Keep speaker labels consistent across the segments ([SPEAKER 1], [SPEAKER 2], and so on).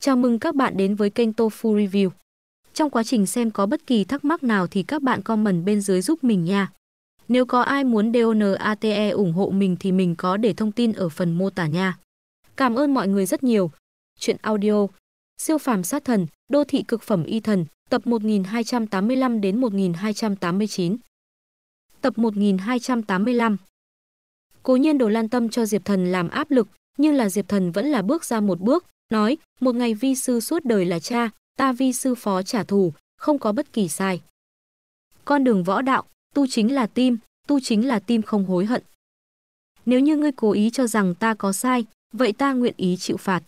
[SPEAKER 1] Chào mừng các bạn đến với kênh Tofu Review. Trong quá trình xem có bất kỳ thắc mắc nào thì các bạn comment bên dưới giúp mình nha. Nếu có ai muốn DONATE ủng hộ mình thì mình có để thông tin ở phần mô tả nha. Cảm ơn mọi người rất nhiều. Chuyện audio Siêu phàm sát thần, đô thị cực phẩm y thần, tập 1285 đến 1289. Tập 1285. Cố nhiên Đồ Lan Tâm cho Diệp Thần làm áp lực, nhưng là Diệp Thần vẫn là bước ra một bước, nói, một ngày vi sư suốt đời là cha, ta vi sư phó trả thù, không có bất kỳ sai. Con đường võ đạo, tu chính là tim, tu chính là tim không hối hận. Nếu như ngươi cố ý cho rằng ta có sai, vậy ta nguyện ý chịu phạt.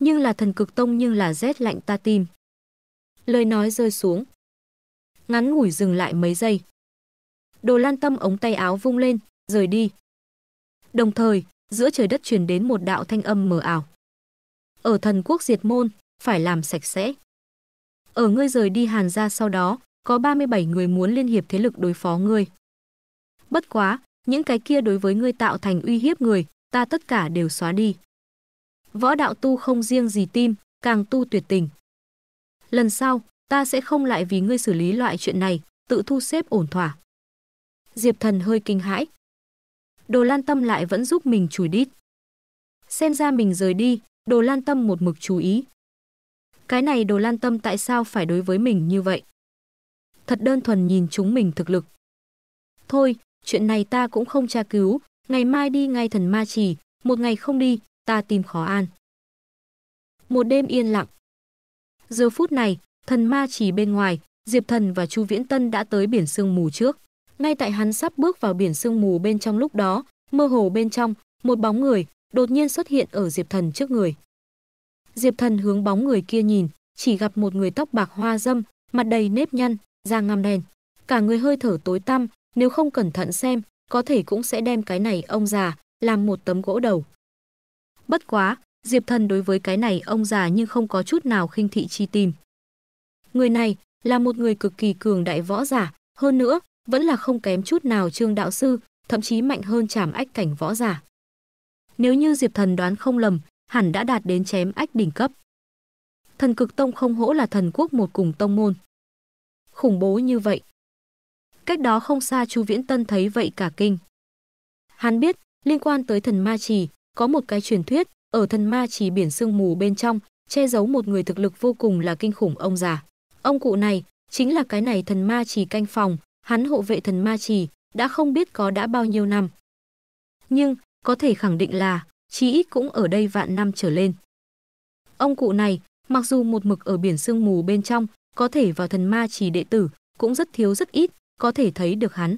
[SPEAKER 1] Nhưng là thần cực tông nhưng là rét lạnh ta tim. Lời nói rơi xuống. Ngắn ngủi dừng lại mấy giây. Đồ lan tâm ống tay áo vung lên, rời đi. Đồng thời, giữa trời đất truyền đến một đạo thanh âm mờ ảo. Ở thần quốc diệt môn, phải làm sạch sẽ. Ở ngươi rời đi Hàn gia sau đó, có 37 người muốn liên hiệp thế lực đối phó ngươi. Bất quá, những cái kia đối với ngươi tạo thành uy hiếp người, ta tất cả đều xóa đi. Võ đạo tu không riêng gì tim, càng tu tuyệt tình. Lần sau, ta sẽ không lại vì ngươi xử lý loại chuyện này, tự thu xếp ổn thỏa. Diệp Thần hơi kinh hãi. Đồ Lan Tâm lại vẫn giúp mình chùi đít. Xem ra mình rời đi, Đồ Lan Tâm một mực chú ý. Cái này Đồ Lan Tâm tại sao phải đối với mình như vậy? Thật đơn thuần nhìn chúng mình thực lực. Thôi, chuyện này ta cũng không tra cứu, ngày mai đi ngay thần ma trì, một ngày không đi, ta tìm khó an. Một đêm yên lặng. Giờ phút này, thần ma trì bên ngoài, Diệp Thần và Chu Viễn Tân đã tới biển sương mù trước. Ngay tại hắn sắp bước vào biển sương mù bên trong lúc đó, mơ hồ bên trong, một bóng người, đột nhiên xuất hiện ở Diệp Thần trước người. Diệp Thần hướng bóng người kia nhìn, chỉ gặp một người tóc bạc hoa dâm, mặt đầy nếp nhăn, da ngăm đen, cả người hơi thở tối tăm, nếu không cẩn thận xem, có thể cũng sẽ đem cái này ông già làm một tấm gỗ đầu. Bất quá, Diệp Thần đối với cái này ông già nhưng không có chút nào khinh thị chi tìm. Người này là một người cực kỳ cường đại võ giả, hơn nữa, vẫn là không kém chút nào Trương đạo sư, thậm chí mạnh hơn Trảm Ách cảnh võ giả. Nếu như Diệp Thần đoán không lầm, hẳn đã đạt đến chém ách đỉnh cấp. Thần cực tông không hỗ là thần quốc một cùng tông môn. Khủng bố như vậy. Cách đó không xa chú Viễn Tân thấy vậy cả kinh. Hắn biết, liên quan tới thần ma trì, có một cái truyền thuyết, ở thần ma trì biển sương mù bên trong, che giấu một người thực lực vô cùng là kinh khủng ông già. Ông cụ này, chính là cái này thần ma trì canh phòng, hắn hộ vệ thần ma trì, đã không biết có đã bao nhiêu năm. Nhưng, có thể khẳng định là chí ít cũng ở đây vạn năm trở lên. Ông cụ này, mặc dù một mực ở biển sương mù bên trong, có thể vào thần ma chỉ đệ tử, cũng rất thiếu rất ít, có thể thấy được hắn.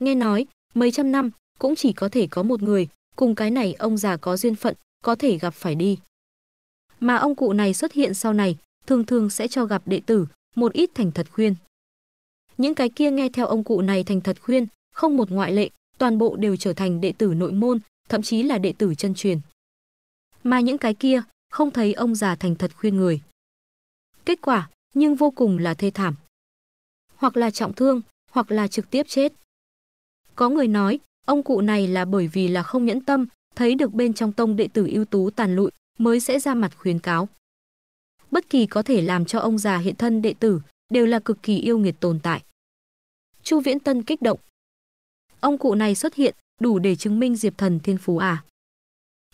[SPEAKER 1] Nghe nói, mấy trăm năm, cũng chỉ có thể có một người, cùng cái này ông già có duyên phận, có thể gặp phải đi. Mà ông cụ này xuất hiện sau này, thường thường sẽ cho gặp đệ tử, một ít thành thật khuyên. Những cái kia nghe theo ông cụ này thành thật khuyên, không một ngoại lệ, toàn bộ đều trở thành đệ tử nội môn, thậm chí là đệ tử chân truyền. Mà những cái kia, không thấy ông già thành thật khuyên người. Kết quả, nhưng vô cùng là thê thảm. Hoặc là trọng thương, hoặc là trực tiếp chết. Có người nói, ông cụ này là bởi vì là không nhẫn tâm, thấy được bên trong tông đệ tử ưu tú tàn lụi mới sẽ ra mặt khuyến cáo. Bất kỳ có thể làm cho ông già hiện thân đệ tử đều là cực kỳ yêu nghiệt tồn tại. Chu Viễn Tân kích động, Ông cụ này xuất hiện, đủ để chứng minh Diệp Thần thiên phú à?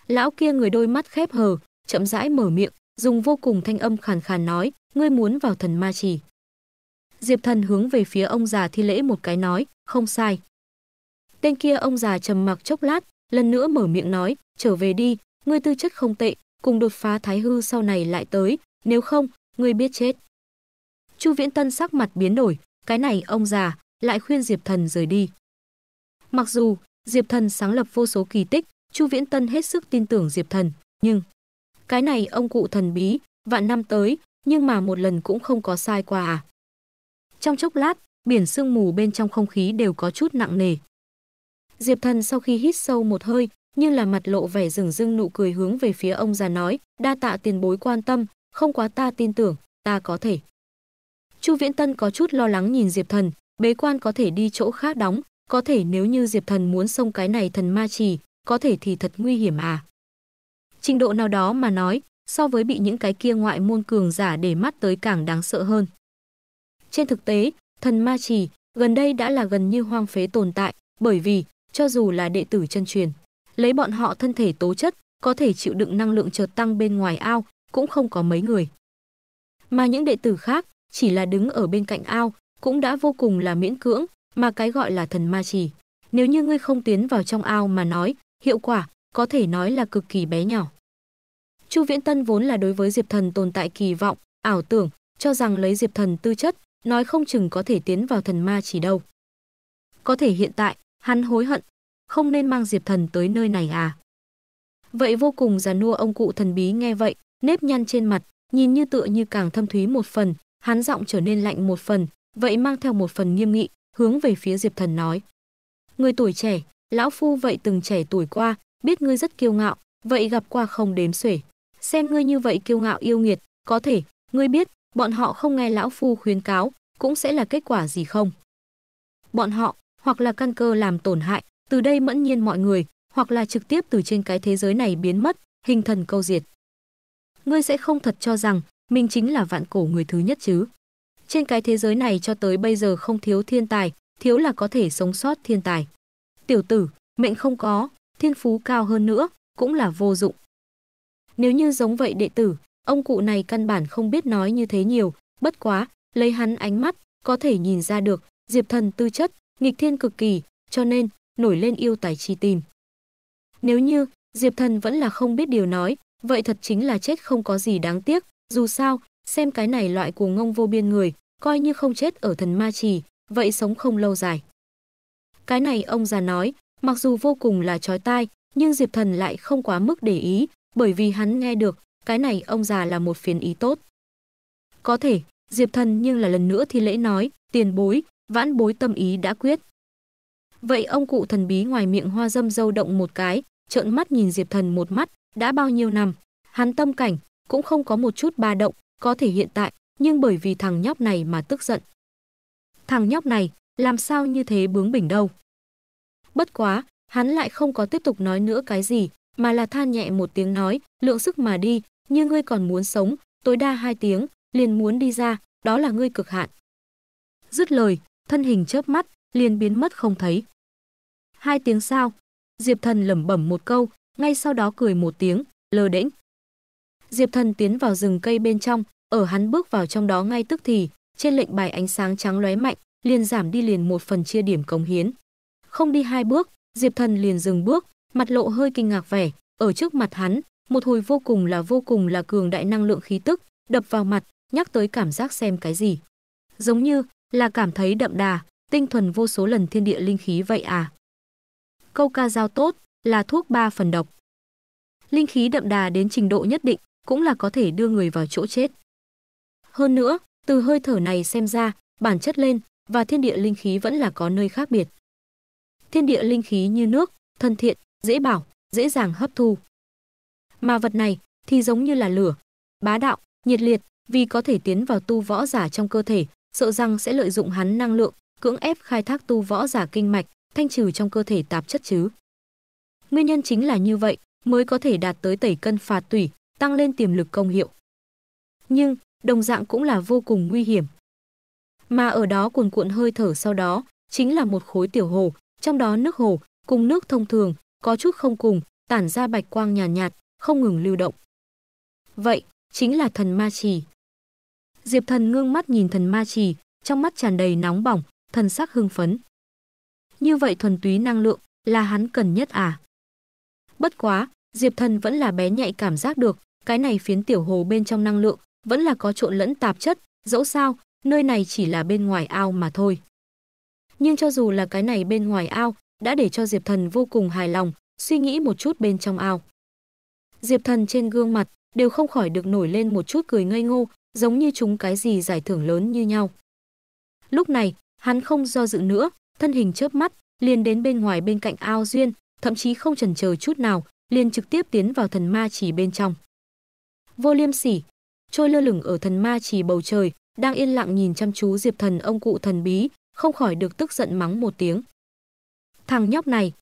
[SPEAKER 1] Lão kia người đôi mắt khép hờ, chậm rãi mở miệng, dùng vô cùng thanh âm khàn khàn nói, ngươi muốn vào thần ma trì. Diệp Thần hướng về phía ông già thi lễ một cái nói, không sai. Tên kia ông già trầm mặc chốc lát, lần nữa mở miệng nói, trở về đi, ngươi tư chất không tệ, cùng đột phá thái hư sau này lại tới, nếu không, ngươi biết chết. Chu Viễn Tân sắc mặt biến đổi, cái này ông già lại khuyên Diệp Thần rời đi. Mặc dù Diệp Thần sáng lập vô số kỳ tích, Chu Viễn Tân hết sức tin tưởng Diệp Thần, nhưng cái này ông cụ thần bí, vạn năm tới, nhưng mà một lần cũng không có sai qua à. Trong chốc lát, biển sương mù bên trong không khí đều có chút nặng nề. Diệp Thần sau khi hít sâu một hơi, như là mặt lộ vẻ rừng rưng nụ cười hướng về phía ông già nói, đa tạ tiền bối quan tâm, không quá ta tin tưởng, ta có thể. Chu Viễn Tân có chút lo lắng nhìn Diệp Thần, bế quan có thể đi chỗ khác đóng, có thể nếu như Diệp Thần muốn xông cái này thần ma trì có thể thì thật nguy hiểm à. Trình độ nào đó mà nói, so với bị những cái kia ngoại môn cường giả để mắt tới càng đáng sợ hơn. Trên thực tế, thần ma trì gần đây đã là gần như hoang phế tồn tại, bởi vì cho dù là đệ tử chân truyền, lấy bọn họ thân thể tố chất, có thể chịu đựng năng lượng chợt tăng bên ngoài ao, cũng không có mấy người. Mà những đệ tử khác chỉ là đứng ở bên cạnh ao, cũng đã vô cùng là miễn cưỡng, mà cái gọi là thần ma chỉ Nếu như ngươi không tiến vào trong ao mà nói, hiệu quả có thể nói là cực kỳ bé nhỏ. Chu Viễn Tân vốn là đối với Diệp Thần tồn tại kỳ vọng, ảo tưởng, cho rằng lấy Diệp Thần tư chất, nói không chừng có thể tiến vào thần ma chỉ đâu. Có thể hiện tại, hắn hối hận, không nên mang Diệp Thần tới nơi này à. Vậy vô cùng già nua ông cụ thần bí nghe vậy, nếp nhăn trên mặt, nhìn như tựa như càng thâm thúy một phần, hắn giọng trở nên lạnh một phần, vậy mang theo một phần nghiêm nghị, hướng về phía Diệp Thần nói. Người tuổi trẻ, lão phu vậy từng trẻ tuổi qua, biết ngươi rất kiêu ngạo, vậy gặp qua không đếm xuể. Xem ngươi như vậy kiêu ngạo yêu nghiệt, có thể, ngươi biết, bọn họ không nghe lão phu khuyến cáo, cũng sẽ là kết quả gì không? Bọn họ, hoặc là căn cơ làm tổn hại, từ đây mẫn nhiên mọi người, hoặc là trực tiếp từ trên cái thế giới này biến mất, hình thần câu diệt. Ngươi sẽ không thật cho rằng mình chính là vạn cổ người thứ nhất chứ? Trên cái thế giới này cho tới bây giờ không thiếu thiên tài, thiếu là có thể sống sót thiên tài. Tiểu tử, mệnh không có, thiên phú cao hơn nữa, cũng là vô dụng. Nếu như giống vậy đệ tử, ông cụ này căn bản không biết nói như thế nhiều, bất quá, lấy hắn ánh mắt, có thể nhìn ra được, Diệp Thần tư chất, nghịch thiên cực kỳ, cho nên, nổi lên yêu tài chi tìm. Nếu như, Diệp Thần vẫn là không biết điều nói, vậy thật chính là chết không có gì đáng tiếc, dù sao, xem cái này loại cuồng ngông vô biên người, coi như không chết ở thần ma trì, vậy sống không lâu dài. Cái này ông già nói, mặc dù vô cùng là trói tai, nhưng Diệp Thần lại không quá mức để ý, bởi vì hắn nghe được, cái này ông già là một phiền ý tốt. Có thể, Diệp Thần nhưng là lần nữa thì lễ nói, tiền bối, vãn bối tâm ý đã quyết. Vậy ông cụ thần bí ngoài miệng hoa dâm dâu động một cái, trợn mắt nhìn Diệp Thần một mắt, đã bao nhiêu năm, hắn tâm cảnh cũng không có một chút ba động, có thể hiện tại, nhưng bởi vì thằng nhóc này mà tức giận. Thằng nhóc này, làm sao như thế bướng bỉnh đâu. Bất quá, hắn lại không có tiếp tục nói nữa cái gì, mà là than nhẹ một tiếng nói, lượng sức mà đi, như ngươi còn muốn sống, tối đa hai tiếng, liền muốn đi ra, đó là ngươi cực hạn. Dứt lời, thân hình chớp mắt, liền biến mất không thấy. Hai tiếng sao? Diệp Thần lẩm bẩm một câu, ngay sau đó cười một tiếng, lờ đễnh, Diệp Thần tiến vào rừng cây bên trong, ở hắn bước vào trong đó ngay tức thì, trên lệnh bài ánh sáng trắng lóe mạnh, liền giảm đi liền một phần chia điểm cống hiến. Không đi hai bước, Diệp Thần liền dừng bước, mặt lộ hơi kinh ngạc vẻ, ở trước mặt hắn, một hồi vô cùng là vô cùng là cường đại năng lượng khí tức, đập vào mặt, nhắc tới cảm giác xem cái gì. Giống như là cảm thấy đậm đà, tinh thuần vô số lần thiên địa linh khí vậy à. Câu ca giao tốt là thuốc ba phần độc. Linh khí đậm đà đến trình độ nhất định, cũng là có thể đưa người vào chỗ chết. Hơn nữa, từ hơi thở này xem ra, bản chất lên và thiên địa linh khí vẫn là có nơi khác biệt. Thiên địa linh khí như nước, thân thiện, dễ bảo, dễ dàng hấp thu. Mà vật này thì giống như là lửa, bá đạo, nhiệt liệt, vì có thể tiến vào tu võ giả trong cơ thể, sợ rằng sẽ lợi dụng hắn năng lượng, cưỡng ép khai thác tu võ giả kinh mạch, thanh trừ trong cơ thể tạp chất chứ. Nguyên nhân chính là như vậy mới có thể đạt tới tẩy cân phạt tủy, tăng lên tiềm lực công hiệu. Nhưng, đồng dạng cũng là vô cùng nguy hiểm. Mà ở đó cuồn cuộn hơi thở sau đó, chính là một khối tiểu hồ, trong đó nước hồ, cùng nước thông thường, có chút không cùng, tản ra bạch quang nhàn nhạt, nhạt, không ngừng lưu động. Vậy, chính là thần ma trì. Diệp thần ngương mắt nhìn thần ma trì, trong mắt tràn đầy nóng bỏng, thần sắc hưng phấn. Như vậy thuần túy năng lượng là hắn cần nhất à? Bất quá, Diệp thần vẫn là bé nhạy cảm giác được, cái này phiến tiểu hồ bên trong năng lượng vẫn là có trộn lẫn tạp chất, dẫu sao, nơi này chỉ là bên ngoài ao mà thôi. Nhưng cho dù là cái này bên ngoài ao, đã để cho Diệp Thần vô cùng hài lòng, suy nghĩ một chút bên trong ao. Diệp Thần trên gương mặt đều không khỏi được nổi lên một chút cười ngây ngô, giống như chúng cái gì giải thưởng lớn như nhau. Lúc này, hắn không do dự nữa, thân hình chớp mắt, liền đến bên ngoài bên cạnh ao duyên, thậm chí không chần chờ chút nào, liền trực tiếp tiến vào thần ma chỉ bên trong vô liêm sỉ, trôi lơ lửng ở thần ma trì bầu trời, đang yên lặng nhìn chăm chú Diệp Thần ông cụ thần bí, không khỏi được tức giận mắng một tiếng. Thằng nhóc này,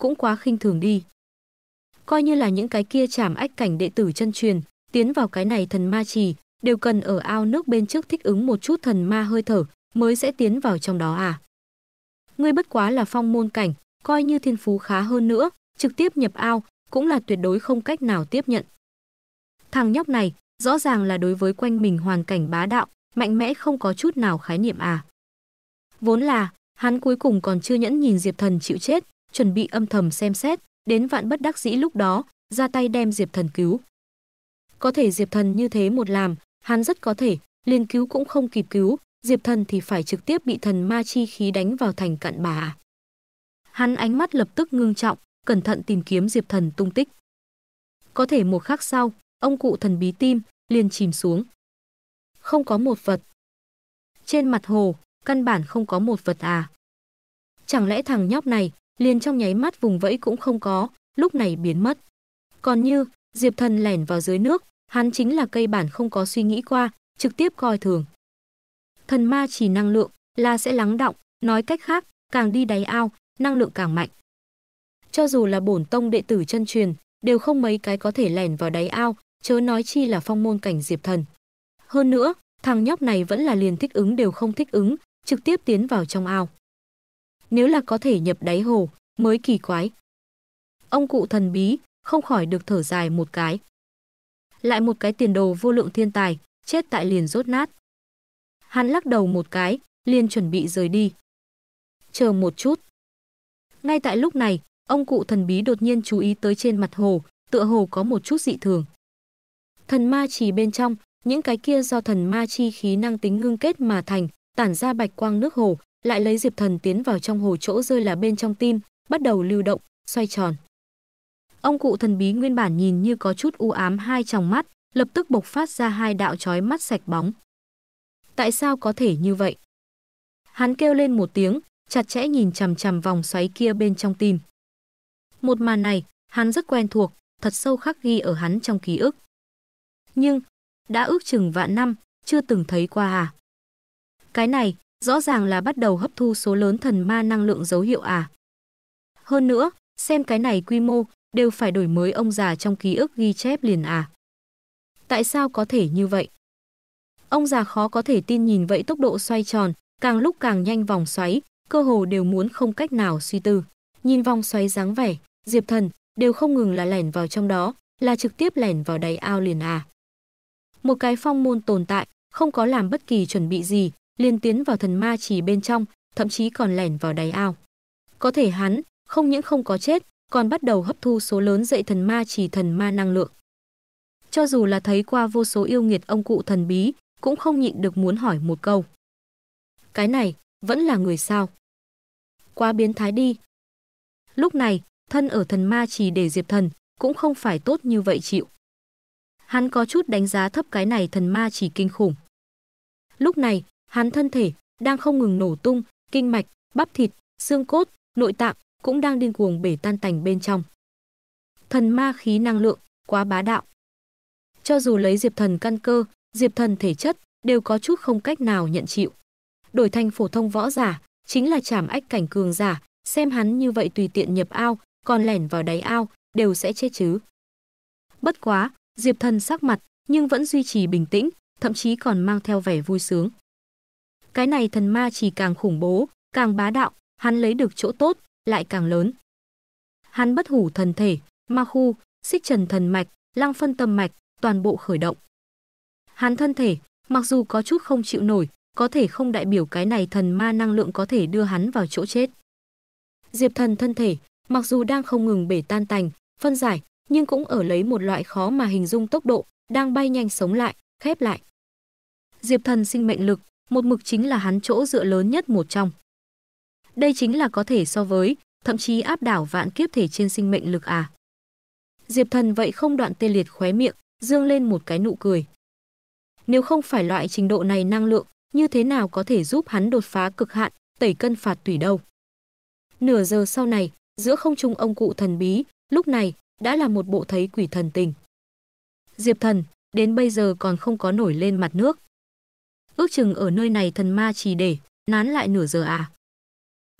[SPEAKER 1] cũng quá khinh thường đi. Coi như là những cái kia chảm ách cảnh đệ tử chân truyền, tiến vào cái này thần ma trì, đều cần ở ao nước bên trước thích ứng một chút thần ma hơi thở, mới sẽ tiến vào trong đó à. Ngươi bất quá là phong môn cảnh, coi như thiên phú khá hơn nữa, trực tiếp nhập ao, cũng là tuyệt đối không cách nào tiếp nhận. Thằng nhóc này, rõ ràng là đối với quanh mình hoàn cảnh bá đạo, mạnh mẽ không có chút nào khái niệm à. Vốn là, hắn cuối cùng còn chưa nhẫn nhìn Diệp Thần chịu chết, chuẩn bị âm thầm xem xét, đến vạn bất đắc dĩ lúc đó, ra tay đem Diệp Thần cứu. Có thể Diệp Thần như thế một làm, hắn rất có thể, liên cứu cũng không kịp cứu, Diệp Thần thì phải trực tiếp bị thần ma chi khí đánh vào thành cặn bà. À. Hắn ánh mắt lập tức ngưng trọng, cẩn thận tìm kiếm Diệp Thần tung tích. Có thể một khắc sau, Ông cụ thần bí tim liền chìm xuống. Không có một vật. Trên mặt hồ, căn bản không có một vật à. Chẳng lẽ thằng nhóc này liền trong nháy mắt vùng vẫy cũng không có, lúc này biến mất. Còn như, Diệp Thần lẻn vào dưới nước, hắn chính là cây bản không có suy nghĩ qua, trực tiếp coi thường. Thần ma chỉ năng lượng là sẽ lắng động, nói cách khác, càng đi đáy ao, năng lượng càng mạnh. Cho dù là bổn tông đệ tử chân truyền, đều không mấy cái có thể lẻn vào đáy ao, chớ nói chi là phong môn cảnh diệp thần. Hơn nữa, thằng nhóc này vẫn là liền thích ứng đều không thích ứng, trực tiếp tiến vào trong ao. Nếu là có thể nhập đáy hồ, mới kỳ quái. Ông cụ thần bí, không khỏi được thở dài một cái. Lại một cái tiền đồ vô lượng thiên tài, chết tại liền rốt nát. Hắn lắc đầu một cái, liền chuẩn bị rời đi. Chờ một chút. Ngay tại lúc này, ông cụ thần bí đột nhiên chú ý tới trên mặt hồ, tựa hồ có một chút dị thường. Thần ma trì bên trong, những cái kia do thần ma chi khí năng tính ngưng kết mà thành, tản ra bạch quang nước hồ, lại lấy Diệp Thần tiến vào trong hồ chỗ rơi là bên trong tim, bắt đầu lưu động, xoay tròn. Ông cụ thần bí nguyên bản nhìn như có chút u ám hai tròng mắt, lập tức bộc phát ra hai đạo chói mắt sạch bóng. Tại sao có thể như vậy? Hắn kêu lên một tiếng, chặt chẽ nhìn chằm chằm vòng xoáy kia bên trong tim. Một màn này, hắn rất quen thuộc, thật sâu khắc ghi ở hắn trong ký ức nhưng đã ước chừng vạn năm, chưa từng thấy qua à. Cái này, rõ ràng là bắt đầu hấp thu số lớn thần ma năng lượng dấu hiệu à. Hơn nữa, xem cái này quy mô, đều phải đổi mới ông già trong ký ức ghi chép liền à. Tại sao có thể như vậy? Ông già khó có thể tin nhìn vậy tốc độ xoay tròn, càng lúc càng nhanh vòng xoáy, cơ hồ đều muốn không cách nào suy tư. Nhìn vòng xoáy dáng vẻ, Diệp Thần đều không ngừng là lẻn vào trong đó, là trực tiếp lẻn vào đáy ao liền à. Một cái phong môn tồn tại, không có làm bất kỳ chuẩn bị gì, liền tiến vào thần ma chỉ bên trong, thậm chí còn lẻn vào đáy ao. Có thể hắn, không những không có chết, còn bắt đầu hấp thu số lớn dậy thần ma chỉ thần ma năng lượng. Cho dù là thấy qua vô số yêu nghiệt ông cụ thần bí, cũng không nhịn được muốn hỏi một câu. Cái này, vẫn là người sao? Quá biến thái đi. Lúc này, thân ở thần ma chỉ để diệp thần, cũng không phải tốt như vậy chịu hắn có chút đánh giá thấp cái này thần ma chỉ kinh khủng. Lúc này, hắn thân thể đang không ngừng nổ tung, kinh mạch, bắp thịt, xương cốt, nội tạng cũng đang điên cuồng bể tan tành bên trong. Thần ma khí năng lượng quá bá đạo. Cho dù lấy Diệp Thần căn cơ, Diệp Thần thể chất đều có chút không cách nào nhận chịu. Đổi thành phổ thông võ giả, chính là chảm ách cảnh cường giả, xem hắn như vậy tùy tiện nhập ao, còn lẻn vào đáy ao, đều sẽ chết chứ. Bất quá, Diệp Thần sắc mặt nhưng vẫn duy trì bình tĩnh, thậm chí còn mang theo vẻ vui sướng. Cái này thần ma chỉ càng khủng bố, càng bá đạo, hắn lấy được chỗ tốt lại càng lớn. Hắn bất hủ thần thể, ma khu, xích trần thần mạch, lăng phân tâm mạch, toàn bộ khởi động. Hắn thân thể, mặc dù có chút không chịu nổi, có thể không đại biểu cái này thần ma năng lượng có thể đưa hắn vào chỗ chết. Diệp thần thân thể, mặc dù đang không ngừng bể tan tành, phân giải, nhưng cũng ở lấy một loại khó mà hình dung tốc độ, đang bay nhanh sống lại, khép lại. Diệp Thần sinh mệnh lực, một mực chính là hắn chỗ dựa lớn nhất một trong. Đây chính là có thể so với, thậm chí áp đảo vạn kiếp thể trên sinh mệnh lực à. Diệp Thần vậy không đoạn tê liệt khóe miệng, dương lên một cái nụ cười. Nếu không phải loại trình độ này năng lượng, như thế nào có thể giúp hắn đột phá cực hạn, tẩy cân phạt tùy đâu. Nửa giờ sau này, giữa không trung ông cụ thần bí, lúc này, đã là một bộ thấy quỷ thần tình. Diệp thần, đến bây giờ còn không có nổi lên mặt nước. Ước chừng ở nơi này thần ma chỉ để, nán lại nửa giờ à.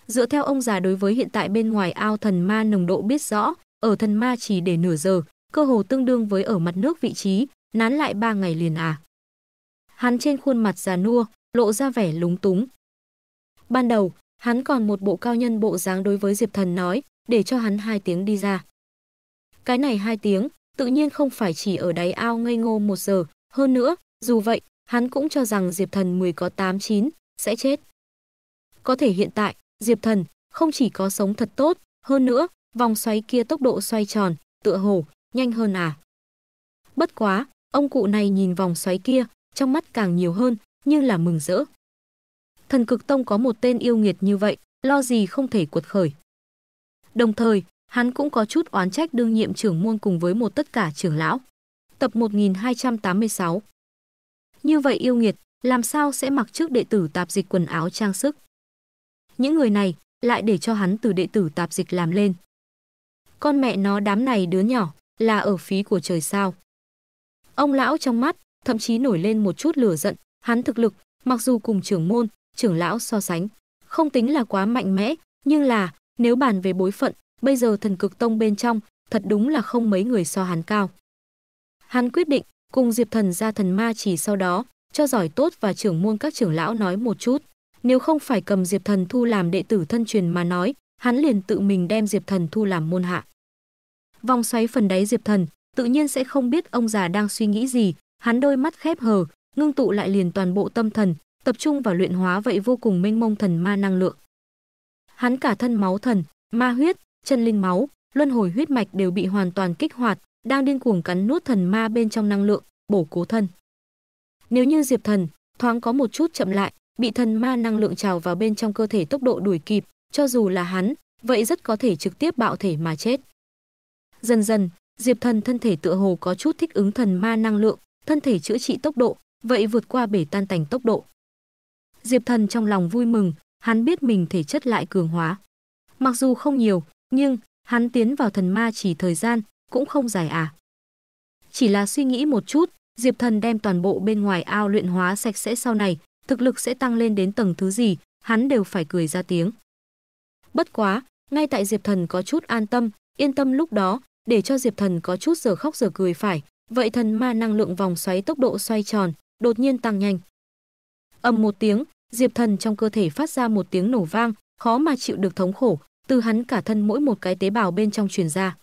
[SPEAKER 1] Dựa theo ông già đối với hiện tại bên ngoài ao thần ma nồng độ biết rõ, ở thần ma chỉ để nửa giờ, cơ hồ tương đương với ở mặt nước vị trí, nán lại ba ngày liền à. Hắn trên khuôn mặt già nua, lộ ra vẻ lúng túng. Ban đầu, hắn còn một bộ cao nhân bộ dáng đối với Diệp Thần nói, để cho hắn hai tiếng đi ra. Cái này hai tiếng, tự nhiên không phải chỉ ở đáy ao ngây ngô một giờ. Hơn nữa, dù vậy, hắn cũng cho rằng Diệp Thần 10 có 8 9 sẽ chết. Có thể hiện tại, Diệp Thần không chỉ có sống thật tốt, hơn nữa, vòng xoáy kia tốc độ xoay tròn, tựa hồ nhanh hơn à. Bất quá, ông cụ này nhìn vòng xoáy kia, trong mắt càng nhiều hơn, như là mừng rỡ. Thần cực tông có một tên yêu nghiệt như vậy, lo gì không thể cuột khởi. Đồng thời, Hắn cũng có chút oán trách đương nhiệm trưởng môn cùng với một tất cả trưởng lão. Tập 1286 Như vậy yêu nghiệt, làm sao sẽ mặc trước đệ tử tạp dịch quần áo trang sức? Những người này lại để cho hắn từ đệ tử tạp dịch làm lên. Con mẹ nó đám này đứa nhỏ là ở phí của trời sao. Ông lão trong mắt thậm chí nổi lên một chút lửa giận, hắn thực lực, mặc dù cùng trưởng môn, trưởng lão so sánh, không tính là quá mạnh mẽ, nhưng là nếu bàn về bối phận, Bây giờ thần cực tông bên trong, thật đúng là không mấy người so hắn cao. Hắn quyết định cùng Diệp Thần ra thần ma chỉ sau đó, cho giỏi tốt và trưởng môn các trưởng lão nói một chút. Nếu không phải cầm Diệp Thần Thu làm đệ tử thân truyền mà nói, hắn liền tự mình đem Diệp Thần Thu làm môn hạ. Vòng xoáy phần đáy Diệp Thần, tự nhiên sẽ không biết ông già đang suy nghĩ gì, hắn đôi mắt khép hờ, ngưng tụ lại liền toàn bộ tâm thần, tập trung vào luyện hóa vậy vô cùng mênh mông thần ma năng lượng. Hắn cả thân máu thần, ma huyết, chân linh máu, luân hồi huyết mạch đều bị hoàn toàn kích hoạt, đang điên cuồng cắn nuốt thần ma bên trong năng lượng, bổ cố thân. Nếu như Diệp Thần thoáng có một chút chậm lại, bị thần ma năng lượng trào vào bên trong cơ thể tốc độ đuổi kịp, cho dù là hắn, vậy rất có thể trực tiếp bạo thể mà chết. Dần dần, Diệp Thần thân thể tựa hồ có chút thích ứng thần ma năng lượng, thân thể chữa trị tốc độ, vậy vượt qua bể tan tành tốc độ. Diệp Thần trong lòng vui mừng, hắn biết mình thể chất lại cường hóa. Mặc dù không nhiều, nhưng, hắn tiến vào thần ma chỉ thời gian, cũng không dài à. Chỉ là suy nghĩ một chút, Diệp Thần đem toàn bộ bên ngoài ao luyện hóa sạch sẽ sau này, thực lực sẽ tăng lên đến tầng thứ gì, hắn đều phải cười ra tiếng. Bất quá, ngay tại Diệp Thần có chút an tâm, yên tâm lúc đó, để cho Diệp Thần có chút giờ khóc giờ cười phải, vậy thần ma năng lượng vòng xoáy tốc độ xoay tròn, đột nhiên tăng nhanh. Ầm một tiếng, Diệp Thần trong cơ thể phát ra một tiếng nổ vang, khó mà chịu được thống khổ, từ hắn cả thân mỗi một cái tế bào bên trong truyền ra.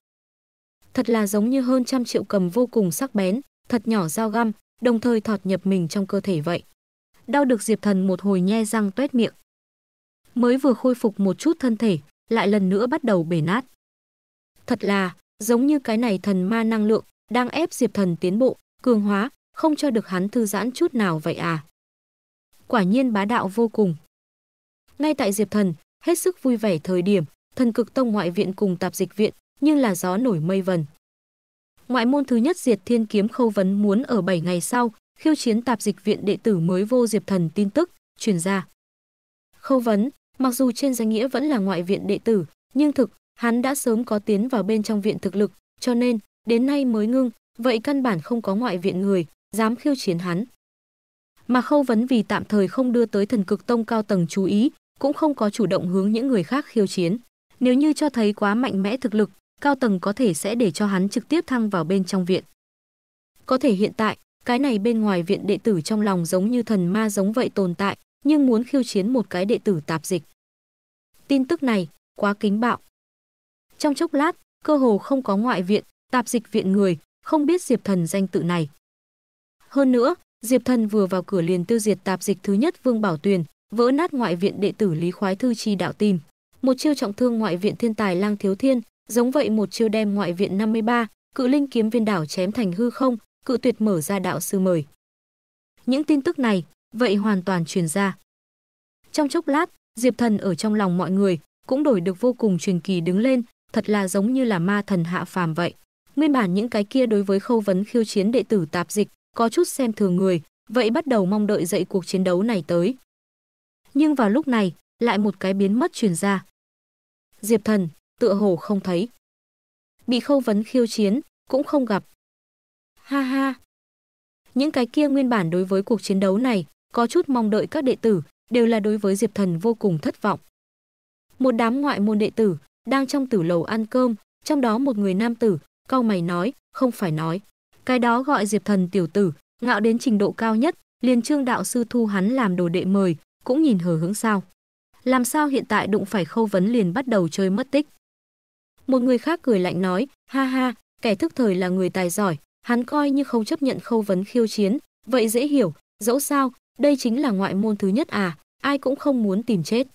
[SPEAKER 1] Thật là giống như hơn trăm triệu cầm vô cùng sắc bén, thật nhỏ dao găm, đồng thời thọt nhập mình trong cơ thể vậy. Đau được Diệp Thần một hồi nhe răng tuét miệng. Mới vừa khôi phục một chút thân thể, lại lần nữa bắt đầu bể nát. Thật là, giống như cái này thần ma năng lượng, đang ép Diệp Thần tiến bộ, cường hóa, không cho được hắn thư giãn chút nào vậy à. Quả nhiên bá đạo vô cùng. Ngay tại Diệp Thần, hết sức vui vẻ thời điểm, thần cực tông ngoại viện cùng tạp dịch viện, nhưng là gió nổi mây vần. Ngoại môn thứ nhất diệt thiên kiếm khâu vấn muốn ở 7 ngày sau, khiêu chiến tạp dịch viện đệ tử mới vô diệp thần tin tức, truyền ra. Khâu vấn, mặc dù trên danh nghĩa vẫn là ngoại viện đệ tử, nhưng thực, hắn đã sớm có tiến vào bên trong viện thực lực, cho nên, đến nay mới ngưng, vậy căn bản không có ngoại viện người, dám khiêu chiến hắn. Mà khâu vấn vì tạm thời không đưa tới thần cực tông cao tầng chú ý, cũng không có chủ động hướng những người khác khiêu chiến. Nếu như cho thấy quá mạnh mẽ thực lực, cao tầng có thể sẽ để cho hắn trực tiếp thăng vào bên trong viện. Có thể hiện tại, cái này bên ngoài viện đệ tử trong lòng giống như thần ma giống vậy tồn tại, nhưng muốn khiêu chiến một cái đệ tử tạp dịch. Tin tức này, quá kính bạo. Trong chốc lát, cơ hồ không có ngoại viện, tạp dịch viện người, không biết Diệp Thần danh tự này. Hơn nữa, Diệp Thần vừa vào cửa liền tiêu diệt tạp dịch thứ nhất Vương Bảo Tuyền, vỡ nát ngoại viện đệ tử Lý Khoái Thư Chi đạo tim một chiêu trọng thương ngoại viện thiên tài Lang Thiếu Thiên, giống vậy một chiêu đem ngoại viện 53, cự linh kiếm viên đảo chém thành hư không, cự tuyệt mở ra đạo sư mời. Những tin tức này, vậy hoàn toàn truyền ra. Trong chốc lát, Diệp Thần ở trong lòng mọi người cũng đổi được vô cùng truyền kỳ đứng lên, thật là giống như là ma thần hạ phàm vậy. Nguyên bản những cái kia đối với khâu vấn khiêu chiến đệ tử tạp dịch, có chút xem thường người, vậy bắt đầu mong đợi dậy cuộc chiến đấu này tới. Nhưng vào lúc này, lại một cái biến mất truyền ra. Diệp Thần tựa hồ không thấy. Bị Khâu Vấn khiêu chiến cũng không gặp. Ha ha. Những cái kia nguyên bản đối với cuộc chiến đấu này có chút mong đợi các đệ tử đều là đối với Diệp Thần vô cùng thất vọng. Một đám ngoại môn đệ tử đang trong tử lầu ăn cơm, trong đó một người nam tử cau mày nói, không phải nói, cái đó gọi Diệp Thần tiểu tử, ngạo đến trình độ cao nhất, liền Trương đạo sư thu hắn làm đồ đệ mời, cũng nhìn hờ hướng sao? làm sao hiện tại đụng phải khâu vấn liền bắt đầu chơi mất tích. Một người khác cười lạnh nói, ha ha, kẻ thức thời là người tài giỏi, hắn coi như không chấp nhận khâu vấn khiêu chiến, vậy dễ hiểu, dẫu sao, đây chính là ngoại môn thứ nhất à, ai cũng không muốn tìm chết.